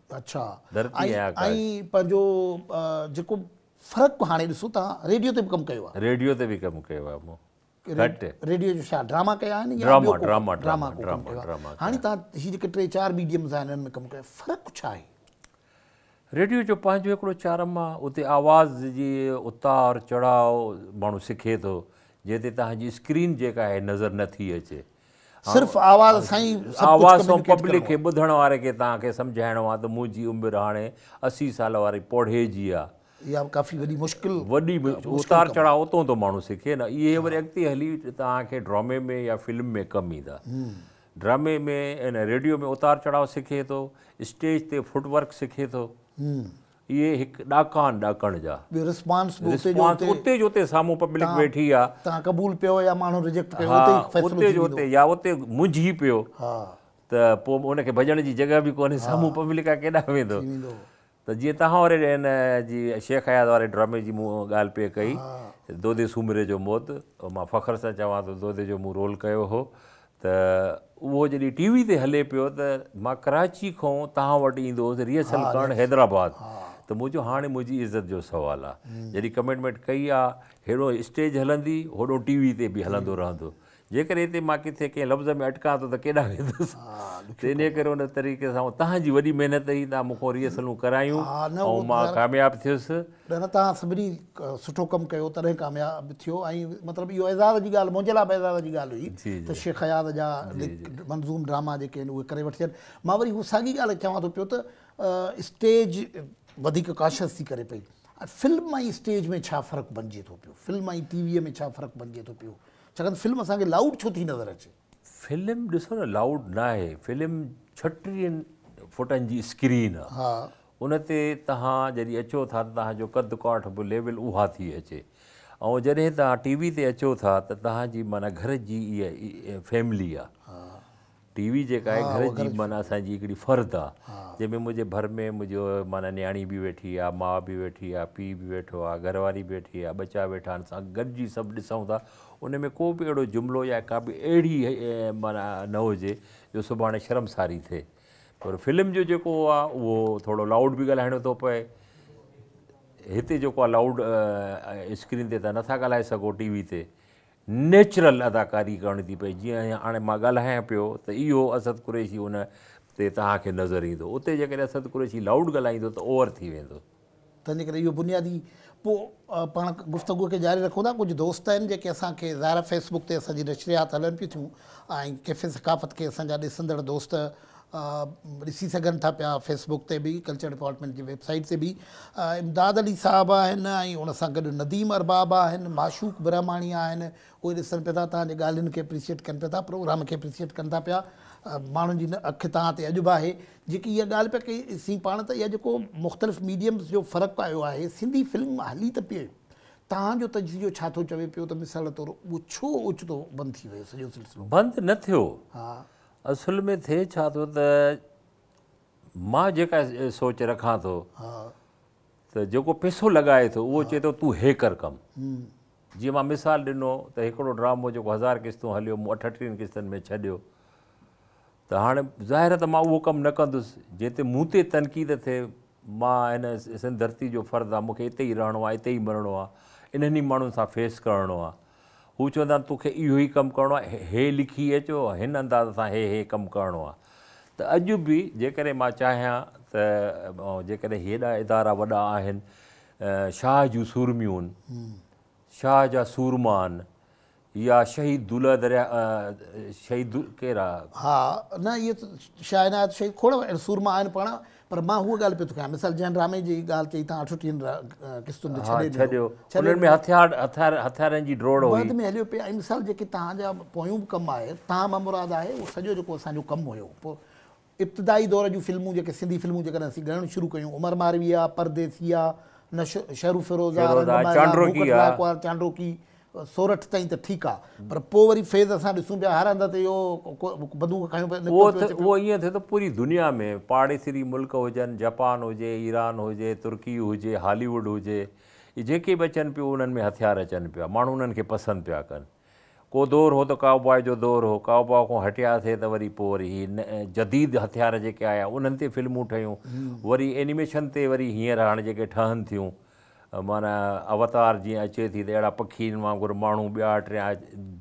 अच्छा ऐं पंहिंजो जेको फ़रकु हाणे ॾिसो तव्हां रेडियो ते बि कमु कयो आहे टे चारि मीडियम आहिनि फ़र्क़ु छा आहे रेडियो जो पंहिंजो हिकिड़ो चारम आहे उते आवाज़ जी उतार चढ़ाव माण्हू सिखे थो जंहिं ते तव्हांजी स्क्रीन जेका आहे नज़र नथी अचे सिर्फ़ु आवाज़ आवाज़ सां पब्लिक खे ॿुधण वारे खे तव्हांखे सम्झाइणो आहे त मुंहिंजी उमिरि हाणे असी साल वारी पौढे जी आहे इहा काफ़ी वॾी मुश्किल वॾी उतार चढ़ाव उतां थो माण्हू सिखे न इहे वरी अॻिते हली तव्हांखे ड्रामे में या फिल्म में कमु ईंदा ड्रामे में रेडियो में उतार चढ़ाव सिखे थो स्टेज ते फुटवर्क सिखे थो इहे हिकु ॾाकान ॾाकण जा उते उते उते जो साम्हूं पब्लिक वेठी आहे या मुंझी पियो त पोइ उनखे भॼण जी जॻह बि कोन्हे साम्हूं पब्लिक आहे केॾांहुं वेंदो त जीअं तव्हां वारे हिन जी शेख हयात वारे ड्रामे जी मूं ॻाल्हि पिए कई दोदे सूमरे जो मौत मां फ़ख्र सां चवां थो दोदे जो मूं रोल कयो हो त उहो जॾहिं टी वी ते हले पियो त मां कराची खां तव्हां वटि ईंदो हुउसि रिहर्सल करणु हैदराबाद त मुंहिंजो हाणे मुंहिंजी इज़त जो सुवालु आहे जॾहिं कमिटमेंट कई आहे अहिड़ो स्टेज हलंदी होॾो टी वी ते बि हलंदो रहंदो जेकर हिते मां किथे कंहिं लफ़्ज़ में अटका थो त केॾा वेंदुसि त इन करे उन तरीक़े सां तव्हांजी वॾी महिनत ई तव्हां मूंखां रिहर्सलूं करायूं ऐं मां कामयाबु थियुसि न तव्हां सभिनी सुठो कमु कयो तॾहिं कामयाबु थियो ऐं मतिलबु इहो इज़ाज़ जी ॻाल्हि मुंहिंजे लाइ बि इज़ाज़ जी ॻाल्हि हुई त शेख हयात जा मंज़ूम ड्रामा जेके आहिनि उहे करे वठिजनि मां वरी उहो साॻी ॻाल्हि चवां थो पियो त स्टेज वधीक काशस थी करे पई ऐं फिल्म ऐं स्टेज में छा फ़र्क़ु बणिजे थो पियो फिल्म ऐं टीवीअ में छा फ़र्क़ु बणिजे थो पियो छाकाणि फिल्म असांखे लाउड छो थी नज़र अचे फिल्म ॾिसो न लाउड न आहे फिल्म छटीहनि फुटनि जी स्क्रीन आहे हा उन ते तव्हां जॾहिं अचो था त तव्हांजो कदु काठ बि लेवल उहा थी अचे ऐं जॾहिं तव्हां टीवी ते अचो था त तव्हांजी माना घर जी इहा फैमिली आहे टीवी जेका आहे घर जी माना असांजी हिकिड़ी फ़र्दु आहे जंहिंमें मुंहिंजे घर में मुंहिंजो माना न्याणी बि वेठी आहे माउ बि वेठी आहे पीउ बि वेठो आहे घरवारी बि वेठी आहे ॿचा वेठा आहिनि असां गॾु जी सभु ॾिसूं था उन में को बि अहिड़ो जुमिलो या का बि अहिड़ी माना न हुजे जो सुभाणे शर्मसारी थिए पर फिल्म जो जेको आहे उहो थोरो लाउड बि ॻाल्हाइणो थो पए हिते जेको आहे लाउड स्क्रीन ते त नथा ॻाल्हाए सघो टीवी ते नेचुरल अदाकारी करणी थी पए जीअं हाणे मां ॻाल्हायां पियो त इहो असद कुरेशी हुन ते तव्हांखे नज़र ईंदो उते जेकॾहिं असद कुरेशी लाउड ॻाल्हाईंदो त ओवर थी वेंदो तंहिंजे करे इहो बुनियादी पोइ पाण गुफ़्तगु खे जारी रखूं था कुझु दोस्त आहिनि जेके असांखे ज़ाहिर फेसबुक ते असांजी नशरियात हलनि पियूं थियूं ऐं कैफ़ि सकाफ़त खे असांजा ॾिसंदड़ दोस्त ॾिसी सघनि था पिया फेसबुक ते बि कल्चर डिपार्टमेंट जी वेबसाइट ते बि इमदाद अली साहब आहिनि ऐं सां गॾु नदीम अरबाब आहिनि माशूक ब्रह्माणी आहिनि उहे ॾिसनि पिया था तव्हांजे ॻाल्हियुनि खे अप्रिशिएट कनि पिया था प्रोग्राम खे अप्रिशिएट कनि था पिया माण्हुनि जी अखि तव्हां ते अॼु बि आहे जेकी इहा ॻाल्हि पिया कई सी पाण त इहा जेको मुख़्तलिफ़ मीडियम जो फ़र्क़ु आयो आहे सिंधी फिल्म हली त पिए तव्हांजो तजिज़ो छा थो चवे पियो त मिसाल तौरु उहो छो ओचितो बंदि थी वियो सॼो सिलसिलो बंदि न थियो हा असुल में थिए छा थो त मां जेका सोच रखां थो त जेको पैसो लॻाए थो उहो चए थो तूं हे कर कमु जीअं मां मिसाल ॾिनो त हिकिड़ो ड्रामो जेको हज़ार किश्तूं हलियो मूं अठटीहनि किश्तनि में छॾियो त हाणे ज़ाहिर त मां उहो कमु न कंदुसि जिते मूं ते तनक़ीद थिए मां हिन सिंध धरती जो फ़र्दु आहे मूंखे हिते ई रहणो आहे हिते ई मरिणो आहे इन्हनि फेस आहे हू चवंदा आहिनि तोखे इहो ई कमु करिणो आहे हे लिखी अचो हिन अंदाज़ सां हे हे कमु करिणो आहे त अॼु बि जेकॾहिं मां चाहियां त जेकॾहिं हेॾा इदारा वॾा आहिनि शाह जूं सूरमियूं आहिनि शाह जा सूरमा आहिनि या शहीद दुल दरिया शहीद हा न इहो त शहीद खोड़ सूरमा आहिनि पाण पर मां उहा ॻाल्हि पियो थो कयां मिसाल जंहिं ड्रामे जी ॻाल्हि चई तव्हां अठ सुठियुनि में तव्हांजा पोयूं बि कमु आहे तव्हां मां मुराद आहे उहो सॼो जेको असांजो कमु हुयो पोइ इब्तिदाई दौर जूं फिल्मूं जेके सिंधी फिल्मूं जेकॾहिं असीं ॻणण शुरू कयूं उमर मारवी आहे परदेसी आहे शु फिरोज़ आहे सोरठ ताईं त ठीकु आहे पर पोइ वरी फेज़ असां ॾिसूं पिया हर हंधि ते इहो बंदूक खयूं पिया उहो ईअं थिए त पूरी दुनिया में पाड़ेसरी मुल्क हुजनि जापान हुजे ईरान हुजे तुर्की हुजे हॉलीवुड हुजे जेके बि अचनि पियूं उन्हनि में हथियार अचनि पिया माण्हू उन्हनि खे पसंदि पिया कनि को दौरु हो त काओबा जो दौरु हो काओबा खां हटियासीं त वरी पोइ वरी हीअ न जदीद हथियार जेके आया उन्हनि ते फिल्मूं ठहियूं वरी एनिमेशन ते वरी हींअर हाणे जेके ठहनि थियूं माना अवतार जीअं अचे थी त अहिड़ा पखियुनि वांगुरु माण्हू ॿिया टिया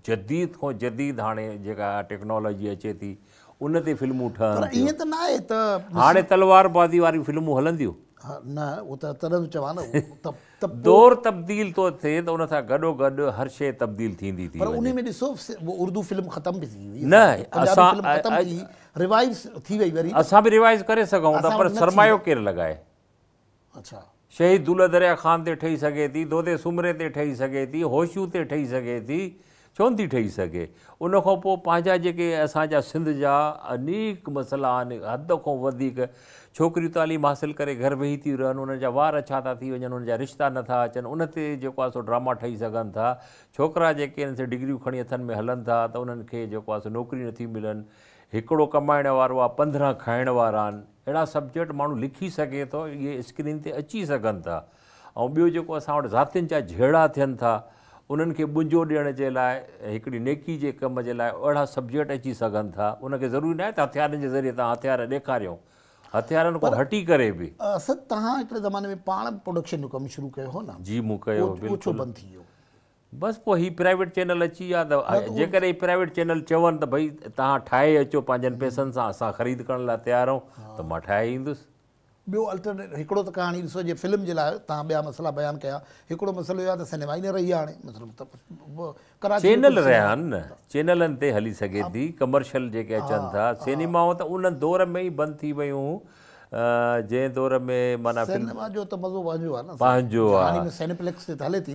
जदीद खां जदीद हाणे जेका टेक्नोलॉजी अचे थी उन ते फिल्मूं ठहनि हाणे तलवारबाज़ी वारियूं फिल्मूं हलंदियूं गॾो गॾु हर शइ थींदी थी सघूं था पर सरमायो केरु लॻाए शहीद दूल दरिया ख़ान ते ठही सघे थी दोधे सुमरे ते ठही सघे थी होशियूं ते ठही सघे थी छो न ठही सघे उनखां पोइ पंहिंजा जेके असांजा सिंध जा अनेक मसइला आहिनि हद खां वधीक छोकिरियूं तइलीम हासिलु करे घरु वेही थियूं रहनि उन्हनि जा वार छा था थी वञनि उन्हनि जा रिश्ता नथा अचनि उन ते जेको आहे सो ड्रामा ठही सघनि था छोकिरा जेके आहिनि डिग्रियूं खणी हथनि में हलनि था त उन्हनि खे जेको आहे सो नौकिरियूं नथी मिलनि हिकिड़ो कमाइण वारो आहे पंद्रहं खाइण वारा आहिनि अहिड़ा सब्जेक्ट माण्हू लिखी सघे थो इहे स्क्रीन ते अची सघनि था ऐं ॿियो जेको असां वटि ज़ातियुनि जा झेड़ा थियनि था उन्हनि खे ॿुंझो ॾियण जे लाइ हिकिड़ी नेकी जे कम जे लाइ अहिड़ा सब्जेक्ट अची सघनि था उनखे ज़रूरी न आहे त हथियारनि जे ज़रिए तव्हां हथियार ॾेखारियूं हथियारनि खां हटी करे बि तव्हां हिकिड़े ज़माने में पाण प्रोडक्शन जो कमु शुरू कयो हो न जी मूं कयो बंदि थी वियो बसि पोइ हीउ प्राइवेट चैनल अची विया त जेकॾहिं प्राइवेट चैनल चवनि त भई तव्हां ठाहे अचो पंहिंजनि पैसनि सां असां ख़रीद करण लाइ तयारु आहियूं त मां ठाहे ईंदुसि ॿियो अल्टरनेट हिकिड़ो तव्हां हाणे जे फिल्म लाइ तव्हां ॿिया मसला बयानु कया हिकिड़ो मसालो आहे त सिनेमा ई न रही आहे चैनल रहिया आहिनि न चैनलनि ते हली सघे थी कमर्शल जेके अचनि था सिनेमाऊं त उन दौर में ई बंदि थी वियूं जंहिं दौर में माना सिनेमा जो मज़ो सिनेप्लेक्स ते हले थी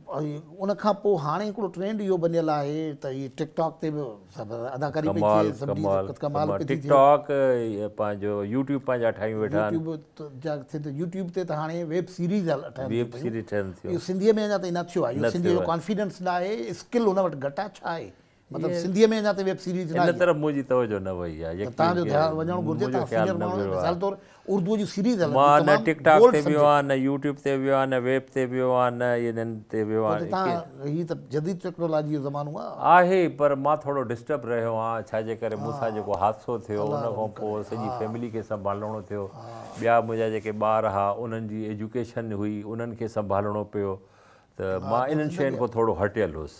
खां पोइ हाणे हिकिड़ो ट्रेंड इहो बनियल आहे त इहे टिकटॉक ते बि सभु अदा करे यूट्यूब ते त हाणे वेब सीरीज़ सिंधीअ में न थियो आहे कॉन्फिडेंस न आहे स्किल हुन वटि घटि आहे छा आहे न यूट्यूब ते वियो आहियां न वेब ते वियो आहियां न आहे पर मां थोरो डिस्टर्ब रहियो आहियां छाजे करे मूंसां जेको हादसो थियो उन खां पोइ सॼी मुंहिंजा जेके ॿार हुआ उन्हनि जी एजुकेशन हुई उन्हनि खे संभालणो पियो त मां इन्हनि शयुनि खां थोरो हटियलु हुउसि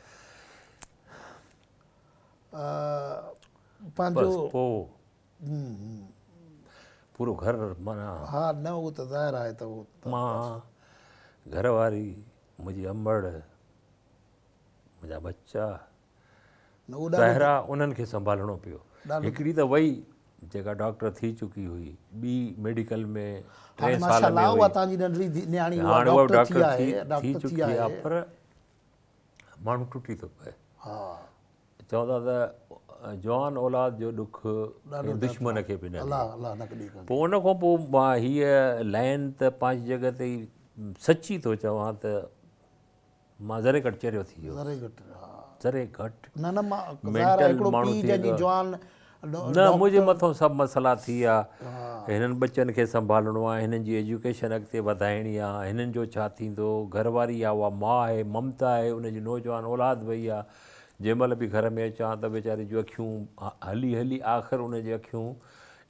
हम्म, हम्म। पूरो घर हा न तो ज़ाहिर तो तो- मां घरवारी मुझी अमड़ मुझा बच्चा ज़ाहिरा उन्हनि खे संभालणो पियो हिकिड़ी त वई डॉक्टर थी चुकी हुई बी मेडिकल में टे साल में हुई डॉक्टर थी चुकी आहे पर माण्हू टुटी तो पे हा चवंदा त जवान औलाद जो ॾुख दुश्मन खे बि ॾिनो पोइ उनखां पोइ मां हीअ लाइन त पंहिंजी जॻह ते सची थो चवां त मां ज़रे घटि चरियो थी वियो न मुंहिंजे मथां सभु मसाला थी विया हिननि बचनि खे संभालणो आहे हिननि जी एजुकेशन अॻिते वधाइणी आहे हिननि जो छा थींदो घरवारी आहे उहा माउ आहे ममता आहे हुनजी नौजवान औलाद वई आहे जंहिं महिल बि घर में अचां त वेचारे जूं अख़ियूं हली हली आख़िर उन जी अख़ियूं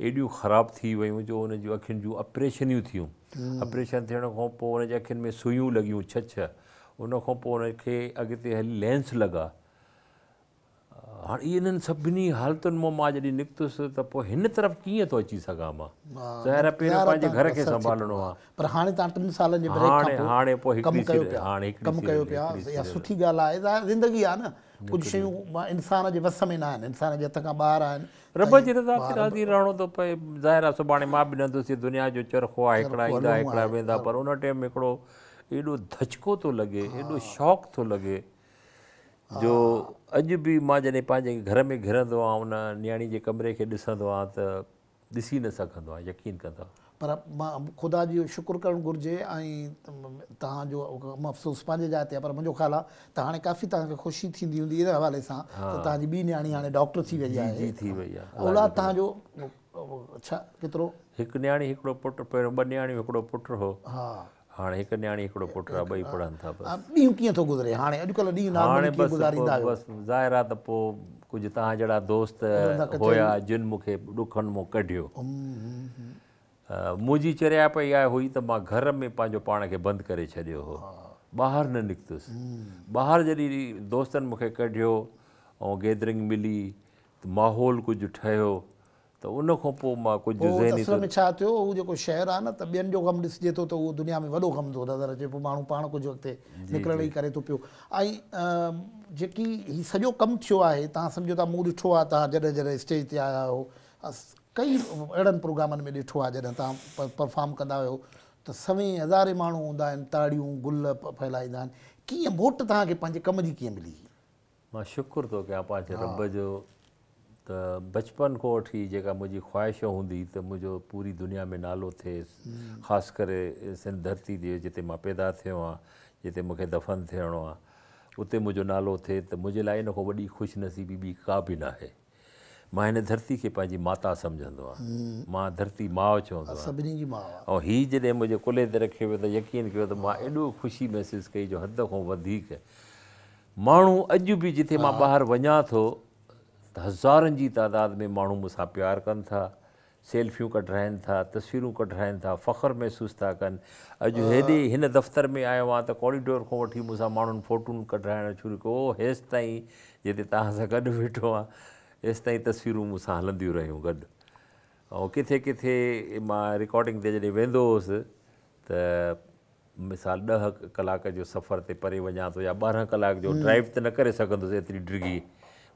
एॾियूं ख़राब थी वियूं जो उन जूं अखियुनि जूं अपरेशनियूं थियूं अपरेशन थियण खां पोइ उन जी अखियुनि में सुयूं लॻियूं छह छह उन खां पोइ उन खे अॻिते हली लेंस लॻा हाणे इहे इन्हनि सभिनी हालतुनि मां मां जॾहिं निकितुसि त पोइ हिन तरफ़ कीअं थो अची सघां मां पहिरियों पंहिंजे घर खे संभालणो आहे आहे आहे पर हाणे हाणे तव्हां टिनि सालनि जे कमु कयो पिया सुठी ॻाल्हि ज़िंदगी न कुझु शयूं मां इंसान जे वस में न आहिनि इंसान जे हथ खां ॿाहिरि आहिनि रब जी रज़ा ते राज़ी रहणो थो पए ज़ाहिर आहे सुभाणे मां बि ॾींदुसि दुनिया जो चरखो आहे हिकिड़ा ईंदा हिकिड़ा वेंदा पर उन टाइम में हिकिड़ो एॾो धचको थो लॻे एॾो शौक़ु थो लॻे जो अॼु बि मां जॾहिं पंहिंजे घर में घिरंदो आहियां उन नियाणी जे कमरे खे ॾिसंदो आहियां त ॾिसी न सघंदो आहियां यकीन कंदो आहियां पर मां ख़ुदा जो शुकुर करणु घुरिजे ऐं तव्हांजो अफ़सोस पंहिंजे जाइ ते आहे पर मुंहिंजो ख़्यालु आहे त हाणे काफ़ी तव्हांखे ख़ुशी थींदी हूंदी इन हवाले सां तव्हांजी ॿी नियाणी डॉक्टर थी वई आहे मुंहिंजी चरिया पई हुई त मां घर में पंहिंजो पाण खे बंदि करे छॾियो हो ॿाहिरि न निकितसि ॿाहिरि जॾहिं दोस्तनि मूंखे कढियो ऐं गैदरिंग मिली माहोल कुझु ठहियो त उनखां पोइ मां कुझु ॾिसण में छा थियो उहो जेको शहर आहे न त ॿियनि जो कमु ॾिसिजे थो त उहो दुनिया में वॾो कमु थो नज़र अचे पोइ माण्हू पाण कुझु अॻिते निकिरण ई करे थो पियो ऐं जेकी हीउ सॼो कमु थियो आहे तव्हां सम्झो था मूं ॾिठो आहे तव्हां जॾहिं जॾहिं स्टेज ते आया आहियो कई अहिड़नि प्रोग्रामनि में ॾिठो आहे जॾहिं तव्हां परफॉर्म कंदा आहियो त सवें हज़ारे माण्हू हूंदा आहिनि ताड़ियूं गुल फैलाईंदा आहिनि कीअं मोट तव्हांखे पंहिंजे कम जी कीअं मिली मां शुकुर थो कयां पंहिंजे रब जो त बचपन खां वठी जेका मुंहिंजी ख़्वाहिश हूंदी त मुंहिंजो पूरी दुनिया में नालो थिए ख़ासि करे सिंध धरती ते जिते मां पैदा थियो आहियां जिते मूंखे दफ़न थियणो आहे उते मुंहिंजो नालो थिए त मुंहिंजे लाइ इन खां वॾी ख़ुशि नसीबी ॿी का बि न आहे मां हिन धरती खे पंहिंजी माता सम्झंदो आहियां मां धरती माउ चवंदो आहियां सभिनी जी माउ ऐं हीउ जॾहिं मुंहिंजे कुले ते रखियो वियो त यकीन कयो त मां एॾो ख़ुशी महसूसु कई जो हद खां वधीक माण्हू अॼु बि जिथे मां ॿाहिरि वञा थो त हज़ारनि जी तइदाद में माण्हू मूंसां प्यारु कनि था सेल्फियूं कढाइनि था तस्वीरूं कढाइनि था फ़ख्रु महसूसु था कनि अॼु हेॾे हिन दफ़्तर में आयो आहे त कॉरिडोर खां वठी मूंसां माण्हुनि फोटूनि कढाइणु शुरू कयो हेसि ताईं जिते तव्हां सां गॾु वेठो आहे तेसि ताईं तस्वीरूं मूंसां हलंदियूं रहियूं गॾु ऐं किथे किथे मां रिकॉर्डिंग ते जॾहिं वेंदो हुउसि त मिसाल ॾह कलाक जो सफ़र ते परे वञा थो या ॿारहं कलाक जो ड्राइव त न करे सघंदुसि एतिरी डिघी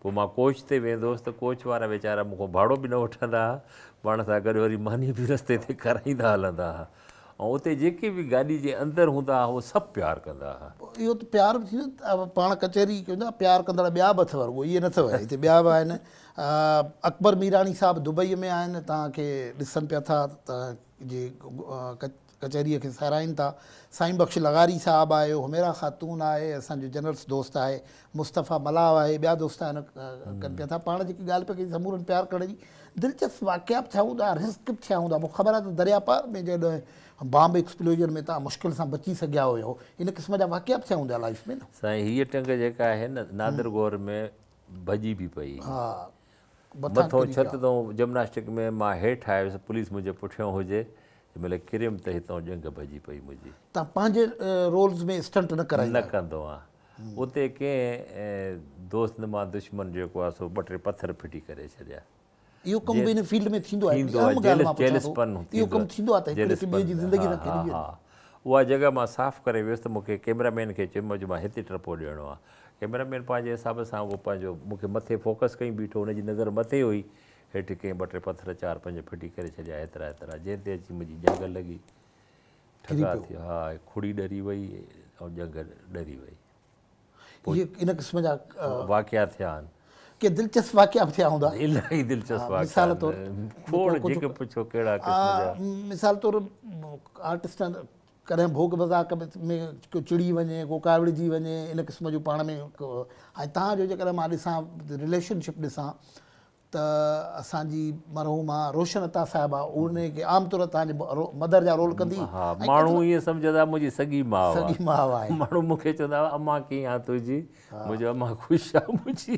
पोइ मां कोच ते वेंदो हुउसि त कोच वारा वीचारा मूंखां भाड़ो बि न वठंदा हुआ पाण सां गॾु वरी मानी बि रस्ते ते कराईंदा हलंदा हुआ ऐं उते जेके बि गाॾी जे अंदरि हूंदा हुआ उहो सभु प्यारु कंदा हुआ इहो त प्यार बि थींदो पाण कचहरी कंदा प्यारु कंदड़ ॿिया बि अथव उहो इहे न अथव हिते ॿिया बि आहिनि अकबर मीरानी साहिबु दुबईअ में आहिनि तव्हांखे ॾिसनि पिया था त जे कचहरीअ खे साराइनि था साईं बख्श लगारी साहिबु आहे हुमेरा ख़ातून आहे असांजो जनरल्स दोस्त आहे मुस्तफ़ा मलाव आहे ॿिया दोस्त आहिनि कनि पिया था पाण जेकी ॻाल्हि पिया कई समूरनि प्यारु करण जी दिलचस्प वाक़िया बि थिया हूंदा रिस्क बि थिया हूंदा मूंखे ख़बर आहे त दरिया पार में जॾहिं एक्सप्लोजन में तव्हां मुश्किल सां बची सघिया हीअ टंग जेका आहे न नादर गौर में भॼी बि पई जिमनास्टिक में मां हेठि आयुसि पुलिस मुंहिंजे पुठियों हुजे पई मुंहिंजी तव्हां पंहिंजे कंहिं दोस्त मां दुश्मन ॿ टे पथर फिटी करे छॾिया हा उहा जॻह मां साफ़ करे वियुसि त मूंखे कैमरामैन खे चयोमिज मां हिते टपो ॾियणो आहे कैमरामैन पंहिंजे हिसाब सां उहो पंहिंजो मूंखे मथे फोकस कई बीठो हुनजी नज़र मथे हुई हेठि कंहिं ॿ टे पथर चारि पंज फिटी करे छॾिया हेतिरा हेतिरा जंहिं ते अची मुंहिंजी जग लॻी ठगा थी हा खुड़ी ॾरी वई ऐं जग डरी वई इन क़िस्म जा वाकिया थिया आहिनि कॾहिं भोग बज़ाक में चिड़ी वञे को कावड़ जी वञे इन क़िस्म जो पाण में तव्हांजो जेकॾहिं मां ॾिसां रिलेशनशिप ॾिसां त असांजी मरहूम रोशन अता साहिब आहे उनखे आम तौर मदर जा रोल कंदी आहे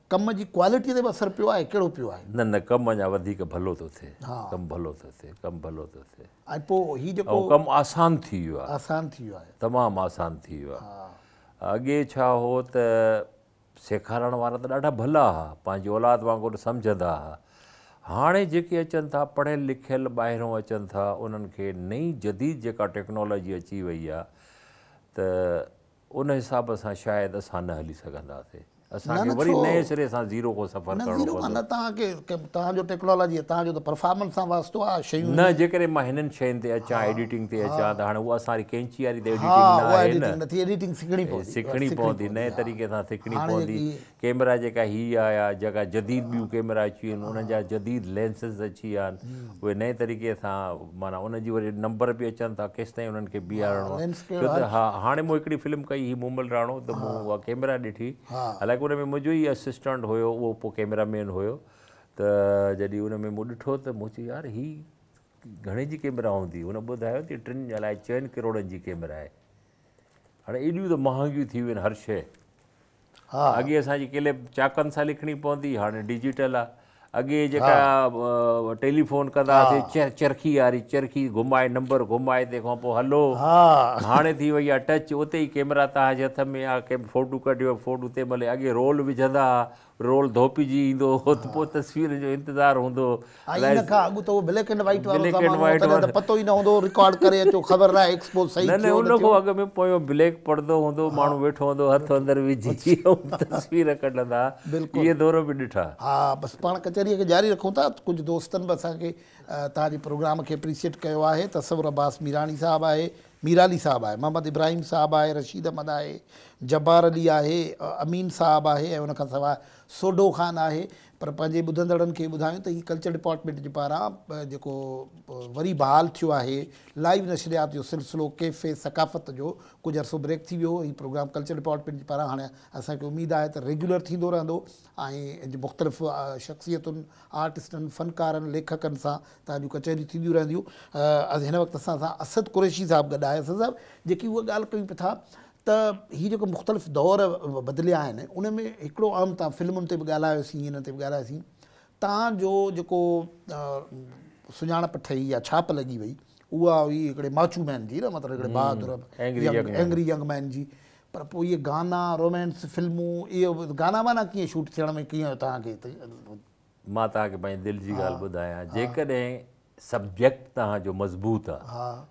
कम जी क्वालिटी ते बि असरु पियो आहे कहिड़ो पियो आहे न न कमु अञा वधीक भलो थो थिए कमु भलो थो थिए कमु भलो थो थिए पोइ कमु आसान थी वियो आहे तमामु थी वियो आहे अॻे छा त सेखारण वारा त ॾाढा भला हुआ पंहिंजी औलाद वांगुरु सम्झंदा हुआ हाणे जेके अचनि था पढ़ियल लिखियल ॿाहिरों अचनि था उन्हनि खे नई जदीद जेका टेक्नोलॉजी अची वई आहे त उन हिसाब सां शायदि असां न हली सघंदासीं वरी नए सिरे सां मां हिननि शयुनि ते अचां एडिटिंग ते अचां तव्हांजी कैमरा जेका हीअ आया जेका जदीद बि कैमरा अची विया आहिनि उन्हनि जा जदीद लेंसेस अची विया आहिनि उहे नए तरीक़े सां माना उनजी वरी नंबर बि अचनि था केसिताईं बीहारणो त हाणे मूं हिकिड़ी फिल्म कई मुमल राणो त मूं उहा कैमरा ॾिठी उन में मुंहिंजो ई असिस्टेंट हुयो उहो पोइ कैमरामैन हुयो त जॾहिं उन में मूं ॾिठो त मूं चयो यार ही घणे जी कैमरा हूंदी हुन ॿुधायो त टिनि अलाए चइनि किरोड़नि जी कैमरा आहे हाणे एॾियूं त महांगियूं थी वियूं आहिनि हर शइ हा अॻे असांजी किले चाकनि सां लिखिणी पवंदी डिजिटल आहे अॻे जेका टेलीफोन कंदा हुआसीं चर चरखी वारी चरखी घुमाए नंबर घुमाए तंहिंखां पोइ हलो हाणे थी वई आहे टच उते ई कैमरा तव्हांजे हथ में आहे कंहिं फोटू कढियो फोटू तंहिं महिल अॻे रोल विझंदा हुआ हा बसि पाण कचहरीअ खे जारी रखूं था कुझु दोस्तनि बि असांखे तव्हांजे प्रोग्राम खे तस्वर अब्बास मीरानी साहिबु आहे मीराली साहिबु आहे मोहम्मद इब्राहिम साहिबु आहे रशीद अहमद आहे जबार अली आहे अमीन साहबु आहे ऐं हुन खां सवाइ सोडो खान आहे पर पंहिंजे ॿुधंदड़नि खे ॿुधायूं त हीअ कल्चर डिपार्टमेंट जे पारां जेको वरी बहाल थियो आहे लाइव नशरियात जो सिलसिलो कैफ़े सकाफ़त जो कुझु अर्सो ब्रेक थी वियो हीउ प्रोग्राम कल्चर डिपार्टमेंट जे पारां हाणे असांखे उमेदु आहे त रेगुलर थींदो रहंदो ऐं मुख़्तलिफ़ु शख़्सियतुनि आर्टिस्टनि फ़नकारनि लेखकनि सां तव्हां जूं कचहरी थींदियूं रहंदियूं हिन वक़्तु असां असां असदु कुरैशी साहिबु गॾु आयासीं जेकी उहा ॻाल्हि कयूं पिया था त हीउ जेको मुख़्तलिफ़ दौर बदिलिया आहिनि उन में हिकिड़ो आम तव्हां फिल्मुनि ते बि ॻाल्हायोसीं हिन ते बि ॻाल्हायोसीं तव्हांजो जेको सुञाणप ठही या छाप लॻी वई उहा हुई हिकिड़े माचू मैन जी न मतिलबु हिकिड़े बहादुर एंग्री यंग मैन जी पर पोइ इहे गाना रोमेंस फिल्मूं इहो गाना वाना कीअं शूट थियण में कीअं तव्हांखे मां तव्हांखे पंहिंजी दिलि जी ॻाल्हि ॿुधायां जेकॾहिं सब्जेक्ट तव्हांजो मज़बूत आहे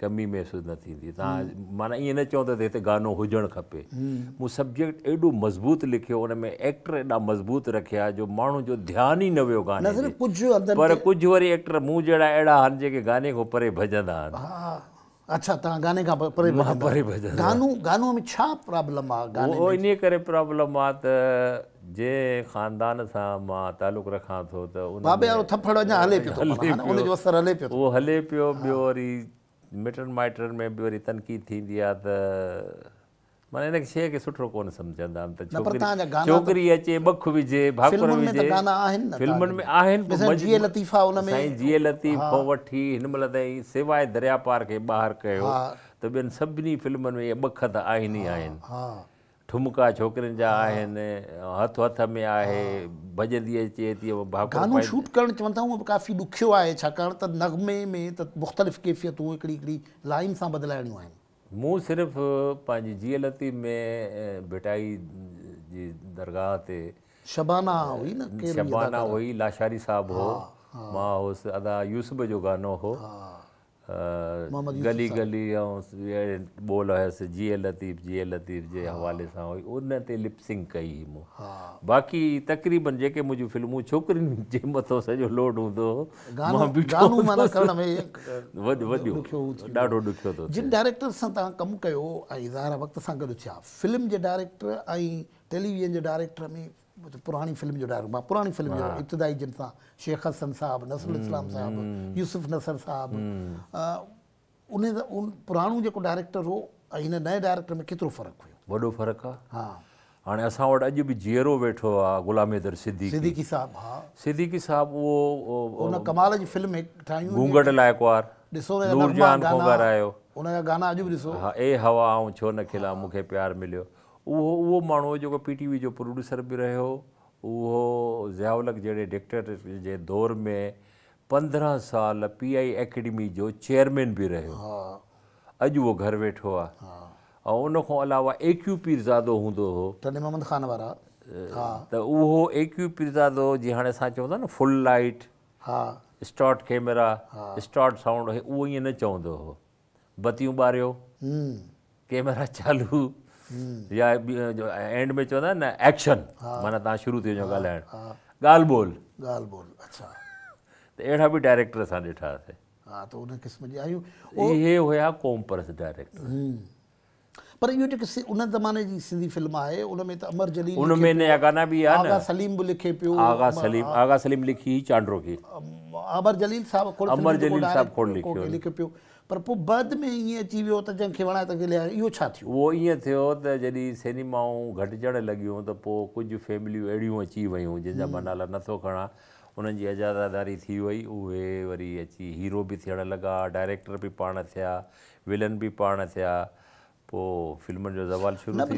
कमी महसूसु न थींदी तव्हां माना ईअं न चवंदो त हिते गानो हुजणु खपे मूं सब्जेक्ट एॾो मज़बूत लिखियो हुन में एक्टर एॾा मज़बूत रखिया जो माण्हू जो ध्यानु ई न वियो गाना कुझु पर कुझु वरी एक्टर मूं जहिड़ा अहिड़ा आहिनि जेके गाने खां परे भॼंदा आहिनि इन करे प्रॉब्लम आहे त जंहिं ख़ानदान सां मां तालुक़ु रखां थो त उहो हले पियो ॿियो वरी मिटनि माइटनि में बि वरी तनक़ीद थींदी आहे त माना हिन शइ खे सुठो कोन सम्झंदा आहिनि त छोकिरी छोकिरी अचे साईं दरिया पार खे ॿाहिरि कयो त ॿियनि सभिनी फिल्मनि में इहे ॿ त आहिनि ई आहिनि ठुमका छोकिरियुनि जा आहिनि हथ हथ में आहे छाकाणि त नगमे में त मुख़्तलिफ़ कैफ़ियतूं आहिनि मूं सिर्फ़ु पंहिंजी जीअलती में भिटाई जी दरगाह ते शबाना हुई शबाना हुई लाशारी साहबु हो मां होसि अदा यूसुफ जो गानो हो गली गली ऐं ॿोल हुयसि लतीफ़ लतीफ़ जे हवाले सां हुई उन ते लिप्सिंग कई हुई मूं बाक़ी तकरीबन जेके मुंहिंजी फिल्मूं छोकिरियुनि जे मथां सॼो लोड हूंदो ॾाढो ॾुखियो जिन डायरेक्टर सां तव्हां कमु कयो ऐं ज़ार वक़्त सां गॾु थिया फिल्म जे डायरेक्टर ऐं टेलीविज़न जे डायरेक्टर में तो पुरानी फिल्म जो डायलॉग मां पुरानी फिल्म जो इब्तदाई जिन सा शेख हसन साहब नसरुल इस्लाम साहब यूसुफ नसर साहब उन्हें उन पुरानो जो डायरेक्टर हो इन नए डायरेक्टर में केतरो फर्क हो बडो फर्क हां हाँ अस अज भी जेरो वेठो आ गुलाम हैदर सिद्दीक सिद्दीक साहब हां सिद्दीक साहब वो उन कमाल की फिल्म में ठाई गूंगट लायक नूरजान गाना आयो उन गाना आज भी दिसो हां ए हवा छो न खिला उहो उहो माण्हू हुओ जेको पी टी वी जो प्रोड्यूसर बि रहियो उहो ज़ियालक जहिड़े डिक्टर जे दौर में पंद्रहं साल पी आई एकेडमी जो चेयरमैन बि रहियो अॼु उहो घरु वेठो आहे ऐं उनखां अलावा ए क्यू पीरज़ादो हूंदो हो मोहम्मद ख़ान वारा त उहो ए क्यू पीरज़ादो जीअं हाणे असां चवंदा न फुल लाइट हा स्टॉट कैमरा स्टॉट साउंड उहो ईअं न चवंदो हो बतियूं ॿारियो कैमरा चालू हम्म। या जो एंड में चवंदा आहिनि न एक्शन माना तव्हां शुरू थी गाल हां गाल बोल गाल बोल अच्छा तो एड़ा भी डायरेक्टर सा देठा ॾिठासीं हां तो उन क़िस्म जी आयो आहियूं इहे हुया कॉम्परस डायरेक्टर पर इहो जेके उन ज़माने जी सिंधी फिल्म आए उन में तो अमर जलील उन में नया गाना बि आहे आगा सलीम बि लिखे पियो आगा सलीम आगा सलीम लिखी चांडरो की अमर जलील साहब खोड़ अमर जलील साहब खोड़ लिखे पियो पर पोइ बाद में ईअं अची वियो त जंहिंखे वणाए त इहो छा थियो उहो ईअं थियो त जॾहिं सिनेमाऊं घटिजण लॻियूं त पोइ कुझु फैमिलियूं अहिड़ियूं अची वियूं जंहिंजा मां नाला नथो खणा उन्हनि जी अजादादारी थी वई उहे वरी अची हीरो बि थियणु लॻा डायरेक्टर बि पाण थिया विलन बि पाण थिया पोइ फिल्मनि जो ज़वाल शुरू ज़वालु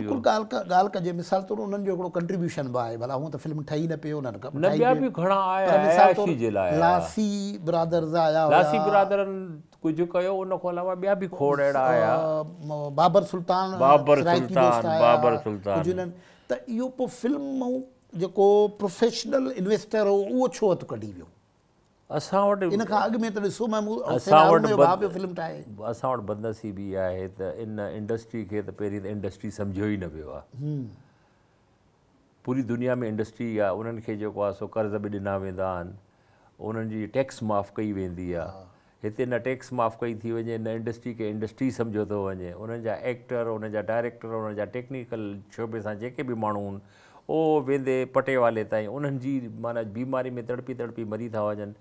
बिल्कुलु आहे भला हूअं त फिल्म ठही न पियो उन्हनि खां कुझु कयो खां अलावा ॿिया बि खोड़ अहिड़ा असां वटि बदनसी बि आहे त इन इंडस्ट्री खे त पहिरीं त इंडस्ट्री सम्झो ई न पियो आहे पूरी दुनिया में इंडस्ट्री आहे उन्हनि खे जेको आहे सो कर्ज़ बि ॾिना वेंदा आहिनि उन्हनि जी टैक्स माफ़ु कई वेंदी आहे हिते न टैक्स माफ़ु कई थी वञे न इंडस्ट्री खे इंडस्ट्री सम्झो थो वञे उन्हनि जा एक्टर उन्हनि जा डायरेक्टर उन्हनि जा टेक्निकल शोबे सां जेके बि माण्हू आहिनि उहो वेंदे पटेवाले ताईं उन्हनि जी माना बीमारी में तड़पी तड़पी मरी था वञनि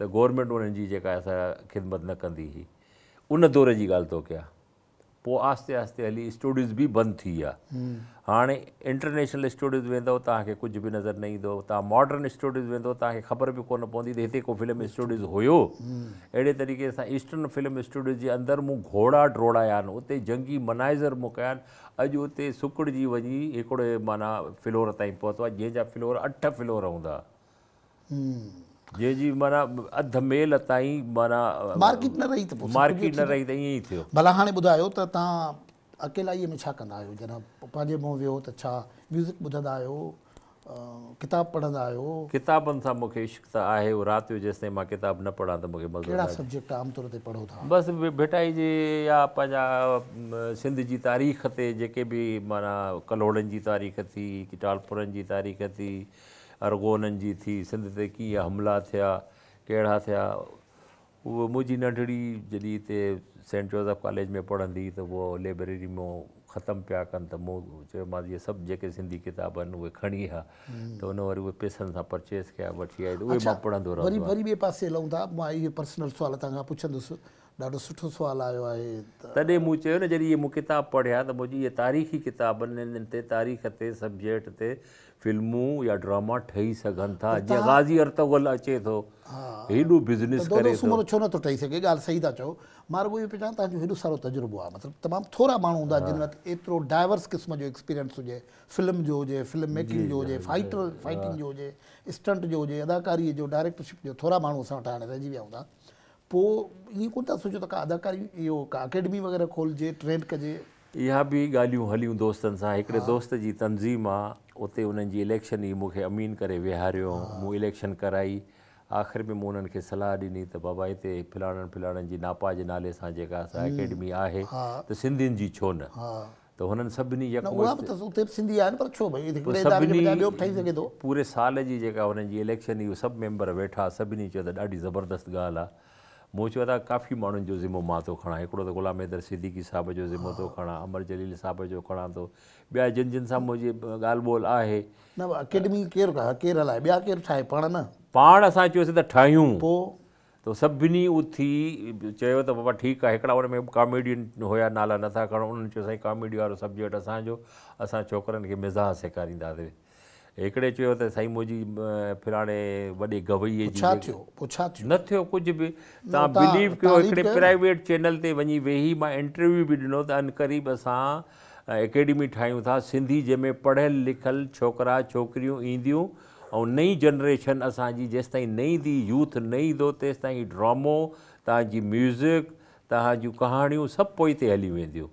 त गोरमेंट उन्हनि जी जेका असां ख़िदमत न कंदी हुई उन दौर जी ॻाल्हि थो कयां पोइ आहिस्ते आहिस्ते हली स्टूडियोस बि बंदि थी विया हाणे इंटरनेशनल स्टूडियोज़ वेंदव तव्हांखे कुझु बि नज़र न ईंदो तव्हां मॉडर्न स्टूडियोज़ वेंदव तव्हांखे ख़बर बि कोन पवंदी त हिते को फिल्म स्टूडियोज़ हुयो अहिड़े तरीक़े सां ईस्टर्न फिल्म स्टूडियोज़ जे अंदरि मूं घोड़ा टोड़ाया आहिनि उते जंगी मनाइज़र मुकिया आहिनि अॼु उते सुखिड़िजी वञी हिकिड़े माना फ्लोर ताईं पहुतो आहे जंहिंजा फ्लोर अठ फ्लोर हूंदा जंहिंजी माना अधु मेल ताईं माना मार्केट न रही त ईअं ई थियो भला हाणे ॿुधायो त तव्हां अकेलाईअ में छा कंदा आहियो जॾहिं पंहिंजे मुंहुं वियो त छा म्यूज़िक ॿुधंदा आहियो किताब पढ़ंदा आहियो किताबनि सां मूंखे इश्क त आहे उहो राति जो जेसि ताईं मां किताब न पढ़ां त मूंखे मज़ो था बसि भिटाई जे या पंहिंजा सिंध जी तारीख़ ते जेके बि माना कलोड़नि जी तारीख़ थी किटारपुरनि जी तारीख़ थी अरगोननि जी थी सिंध ते कीअं हमला थिया कहिड़ा थिया उहो मुंहिंजी नंढड़ी जॾहिं हिते सेंट जोसफ कॉलेज में पढ़ंदी त उहा लाइब्रेरी में ख़तमु पिया कनि त मूं चयो मां इहे सभु जेके सिंधी किताब आहिनि उहे खणी हा त उन वरी उहे पैसनि सां परचेस कया वठी आई आया मां पढ़ंदो वरी वरी पासे मां इहे पर्सनल सुवाल तव्हां खां पुछंदुसि ॾाढो सुठो सुवालु आयो आहे तॾहिं मूं चयो न जॾहिं इहे मूं किताब पढ़िया त मुंहिंजी इहे तारीख़ी किताबनि ते तारीख़ ते सब्जेक्ट ते फिल्मूं या ड्रामा ठही सघनि था जीअं गाज़ी अचे थो हेॾो बिज़नेस करे छो नथो ठही सघे ॻाल्हि सही था चओ मां रुॻो इहो पियो चवां तव्हांजो हेॾो सारो तजुर्बो आहे मतिलबु तमामु थोरा माण्हू हूंदा जिन वटि एतिरो डाइवर्स क़िस्म जो एक्सपीरियंस हुजे फिल्म जो हुजे फिल्म मेकिंग जो हुजे फाइटर फाइटिंग जो हुजे स्टंट जो हुजे अदाकारीअ जो डायरेक्टरशिप जो थोरा माण्हू असां वटि हाणे रहिजी विया हूंदा पोइ ईअं कोन था सोचो त इहा बि ॻाल्हियूं हलियूं दोस्तनि सां हिकिड़े दोस्त जी तनज़ीम आहे उते हुननि जी इलेक्शन ई मूंखे अमीन करे विहारियो मूं इलेक्शन कराई आख़िर में मूं हुननि खे सलाहु ॾिनी त बाबा हिते फिलाणनि जी नापा जे नाले सां जेका असांजी अकेडमी आहे त सिंधियुनि जी छो न त हुननि सभिनी साल जी जेका हुननि जी इलेक्शन सभु मेंबर वेठा सभिनी चयो त ॾाढी ज़बरदस्तु ॻाल्हि आहे मूं चयो त काफ़ी माण्हुनि जो ज़िमो मां थो खणा हिकिड़ो त गुलाम हैदर सिद्दीकी साहिब जो ज़िम्मो खणा अमर जलील साहिब जो खणा थो ॿिया जिन जिन सां मुंहिंजी ॻाल्हि ॿोल आहे पाण असां चयोसीं त ठाहियूं पोइ त सभिनी उथी चयो त बाबा ठीकु आहे हिकिड़ा हुन में कॉमेडियन हुया नाला नथा खणूं उन्हनि चयो साईं कॉमेडी वारो सब्जेक्ट असांजो असां छोकिरनि खे मिज़ाज सेखारींदासीं हिकिड़े चयो त साईं मुंहिंजी फिराणे वॾे गवई न थियो कुझु बि तव्हां बिलीव कयो हिकिड़े प्राइवेट चैनल ते वञी वेही मां इंटरव्यू बि ॾिनो त अनक़रीब असां एकेडमी ठाहियूं था सिंधी जंहिंमें पढ़ियल लिखियल छोकिरा छोकिरियूं ईंदियूं ऐं नई जनरेशन असांजी जेसि ताईं न ईंदी यूथ न ईंदो तेसि ताईं ड्रामो तव्हांजी म्यूज़िक तव्हां कहाणियूं सभु पोइ ते हली वेंदियूं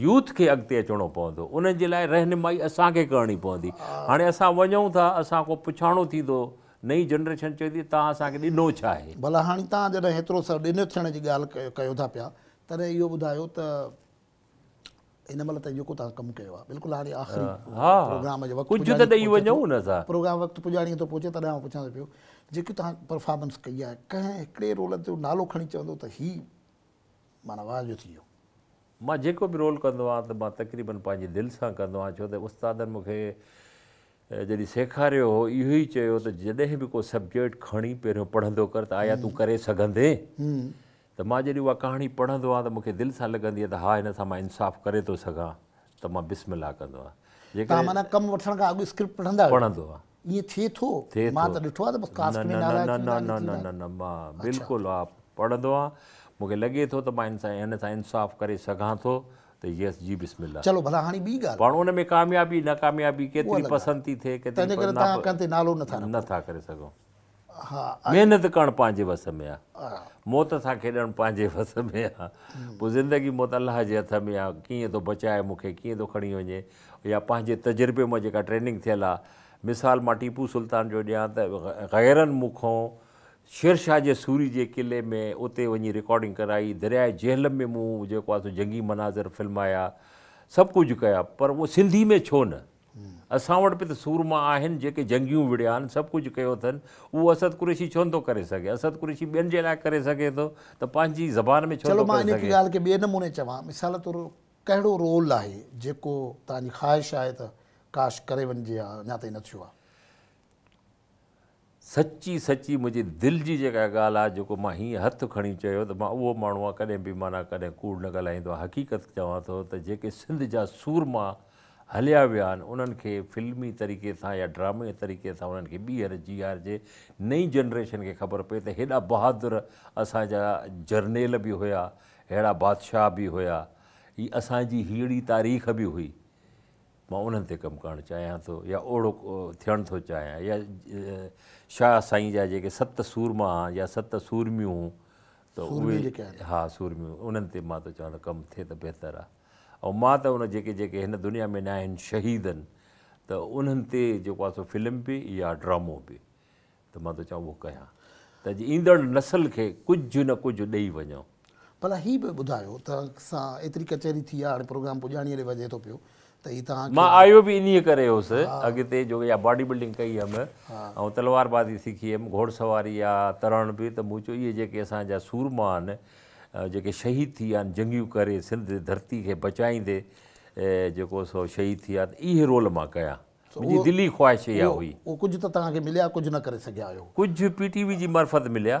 यूथ खे अॻिते अचणो पवंदो उन्हनि जे लाइ रहनुमाई असांखे करणी पवंदी हाणे असां वञूं था असांखो पुछाणो थींदो नई जनरेशन चवंदी तव्हां असांखे ॾिनो छा आहे भला हाणे तव्हां जॾहिं हेतिरो ॾिन थियण जी ॻाल्हि कयो था पिया तॾहिं इहो ॿुधायो त हिन महिल ताईं जेको तव्हां कमु कयो आहे बिल्कुलु हाणे प्रोग्राम वक़्तु पुॼाणीअ पहुचे तॾहिं मां पुछां थो पियो जेकी तव्हां परफॉर्मेंस कई आहे कंहिं हिकिड़े रोल जो नालो खणी चवंदो त ही माना वाजियो थी वियो मां जेको बि रोल कंदो आहियां त मां तकरीबनि पंहिंजी दिलि सां कंदो आहियां छो त उस्तादनि मूंखे जॾहिं सेखारियो हो इहो ई चयो त जॾहिं बि को सब्जेक्ट खणी पहिरियों पढ़ंदो कर त आया तूं करे सघंदे त मां जॾहिं उहा कहाणी पढ़ंदो आहियां त मूंखे दिलि सां लॻंदी आहे त हा हिन सां मां इंसाफ़ु करे थो सघां त मां बिस्मिला कंदो आहियां कमु वठण खां अॻु स्क्रिप्ट पढ़ंदो आहे मां बिल्कुलु आहे पढ़ंदो आहियां मूंखे लॻे थो त मां हिन सां हिन सां इंसाफ़ करे सघां थो त यस जी बिस्मिल चलो भला हाणे ॿी ॻाल्हि पाण उन में कामयाबी नाकामयाबी केतिरी पसंदि थी थिए नालो नथा नथा करे सघूं महिनत करणु पंहिंजे वस में आहे मौत सां खेॾणु पंहिंजे वस में आहे पोइ ज़िंदगी मौत अलाह जे हथ में आहे कीअं थो बचाए मूंखे कीअं थो खणी वञे या पंहिंजे तजुर्बे मां जेका ट्रेनिंग थियल आहे मिसाल मां टीपू सुल्तान जो ॾियां त गैरनि मूंखो शेरशाह जे सूरी जे किले में उते वञी रिकॉर्डिंग कराई दरियाए जेल में मूं जेको आहे जंगी मनाज़र फिल्म आया सभु कुझु कया पर उहो सिंधी में छो न असां वटि बि त सूर मां आहिनि जेके जंगियूं विड़िया आहिनि सभु कुझु कयो अथनि उहो असदु कुर्ेशी छो नथो करे सघे असद कुरेशी ॿियनि जे लाइ करे सघे थो त पंहिंजी ज़बान में छो मां ॻाल्हि खे ॿिए नमूने चवां मिसाल तौरु कहिड़ो रोल आहे जेको तव्हांजी ख़्वाहिश आहे त काश करे वञिजे आहे अञा ताईं न थियो आहे सची सची مجھے दिलि जी जेका ॻाल्हि आहे जेको मां हीअं हथु खणी चयो त मां उहो माण्हू आहियां कॾहिं बि माना कॾहिं कूड़ न ॻाल्हाईंदो आहे हक़ीक़त चवां थो त जेके सिंध जा सूर मां हलिया विया आहिनि उन्हनि खे फ़िल्मी तरीक़े सां या ड्रामे तरीक़े सां उन्हनि खे ॿीहर जीआरिजे नई जनरेशन खे ख़बर पए त हेॾा बहादुर असांजा जर्नेल बि हुया अहिड़ा बादशाह बि हुया हीअ असांजी अहिड़ी तारीख़ बि हुई मां उन्हनि ते कमु करणु चाहियां थो या ओड़ो थियणु थो चाहियां या शाह साईं जा जेके सत सूरमा या सत सूरमियूं त उहे हा सूरमियूं उन्हनि ते मां थो चवां कमु थिए त बहितरु आहे ऐं मां त उन जेके जेके हिन दुनिया में न आहिनि शहीदनि त उन्हनि ते जेको आहे सो फिल्म बि या ड्रामो बि त मां थो चवां उहो कयां त ईंदड़ नसल खे कुझु न कुझु ॾेई वञो भला हीअ बि ॿुधायो त असां एतिरी कचहरी थी आहे हाणे प्रोग्राम पुॼाणीअ वञे थो पियो त ई त मां आयो बि इन करे हुउसि अॻिते जो जेको बॉडी बिल्डिंग कई हुयमि ऐं तलवारबाज़ी बाज़ी सिखी वियमि घोड़सवारी आहे तरण बि त मूं चयो इहे जेके असांजा सूरमा आहिनि जेके शहीद थी विया आहिनि जंगियूं करे सिंध धरती खे बचाईंदे जेको सो शहीद थी विया त इहे रोल मां कया मुंहिंजी दिलि ई ख़्वाहिश इहा हुई कुझु त तव्हांखे मिलिया कुझु न करे सघिया आहियो कुझु पी टी वी जी मार्फत मिलिया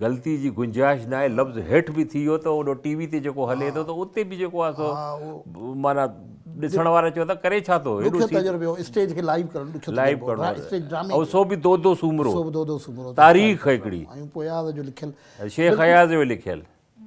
ग़लती जी गुंजाइश न आहे लफ़्ज़ हेठि बि थी वियो त ओॾो टी वी ते जेको हले थो त उते बि जेको आहे सो माना ॾिसण वारा चयो त करे छा थो तारीख़ हिकिड़ी शेख शेखयाज़ जो लिखियलु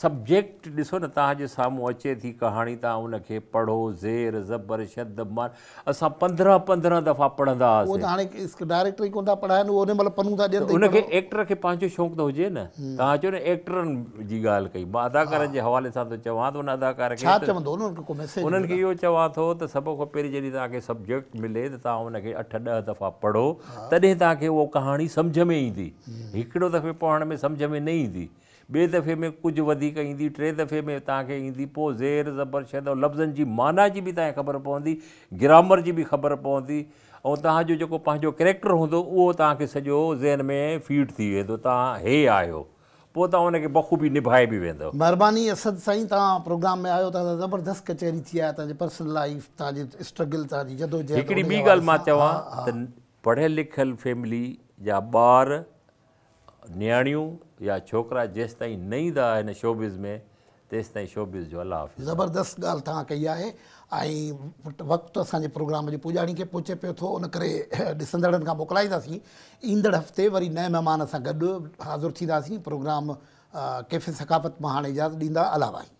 सब्जेक्ट ॾिसो न तव्हांजे साम्हूं अचे थी कहाणी तव्हां हुनखे पढ़ो ज़ेर ज़बर शद शदमान असां पंद्रहं पंद्रहं दफ़ा पढ़ंदा हुआसीं डायरेक्टर ई कोन था पढ़ाइनि एक्टर खे पंहिंजो शौक़ु त हुजे न तव्हां चयो न एक्टरनि जी ॻाल्हि कई मां अदाकारनि जे हवाले सां थो चवां थो उन अदाकार खे चवंदो हुननि खे इहो चवां थो त सभ खां पहिरीं जॾहिं तव्हांखे सब्जेक्ट मिले त तव्हां हुनखे अठ ॾह दफ़ा पढ़ो तॾहिं तव्हांखे उहो कहाणी सम्झ में ईंदी हिकिड़ो दफ़े पढ़ण में सम्झ में न ईंदी ॿिए दफ़े में कुझु वधीक ईंदी टे दफ़े में तव्हांखे ईंदी पोइ ज़ेर ज़बर शद ऐं लफ़्ज़नि जी माना जी बि तव्हांखे ख़बर पवंदी ग्रामर जी बि ख़बर पवंदी ऐं तव्हांजो जेको पंहिंजो करेक्टर हूंदो उहो तव्हांखे सॼो ज़हन में फीट थी वेंदो तव्हां हे आहियो पोइ तव्हां हुनखे बख़ूबी निभाए बि वेंदव महिरबानी असद साईं तव्हां प्रोग्राम में आहियो तव्हां ज़बरदस्त कचहरी थी आहे तव्हांजी पर्सनल लाइफ तव्हांजी स्ट्रगल तव्हांजी हिकिड़ी ॿी ॻाल्हि मां चवां त पढ़ियल लिखियल फैमिली जा ॿार नियाणियूं या छोकिरा जेसि ताईं न ईंदा आहिनि शोबेज़ में तेसि ताईं तेसिताईं जो अलाह ज़बरदस्त ॻाल्हि तव्हां कई आहे ऐं वक़्तु असांजे प्रोग्राम जी पुॼाणी खे पहुचे पियो थो उन करे ॾिसंदड़नि खां मोकिलाईंदासीं ईंदड़ हफ़्ते वरी नए महिमान सां गॾु हाज़ुरु थींदासीं प्रोग्राम कैफ़े सकाफ़त मां हाणे इजाज़त ॾींदा अलावा